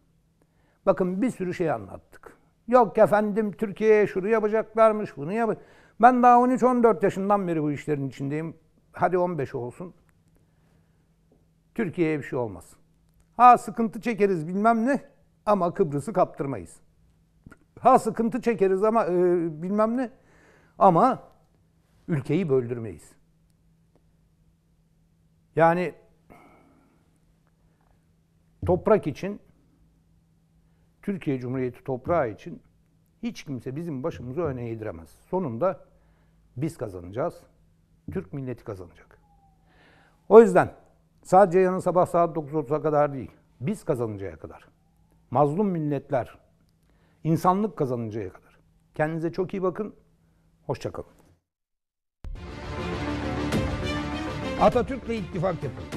Bakın bir sürü şey anlattık. Yok efendim Türkiye'ye şunu yapacaklarmış, bunu yap. Ben daha 13-14 yaşından beri bu işlerin içindeyim. Hadi 15 olsun. Türkiye'ye bir şey olmasın. Ha sıkıntı çekeriz bilmem ne ama Kıbrıs'ı kaptırmayız. Ha sıkıntı çekeriz ama e, bilmem ne ama ülkeyi böldürmeyiz. Yani toprak için Türkiye Cumhuriyeti toprağı için hiç kimse bizim başımızı öne eğdiremez. Sonunda biz kazanacağız. Türk milleti kazanacak. O yüzden sadece yarın sabah saat 9.30'a kadar değil, biz kazanıncaya kadar. Mazlum milletler, insanlık kazanıncaya kadar. Kendinize çok iyi bakın. Hoşçakalın. Atatürk'le ittifak yapın.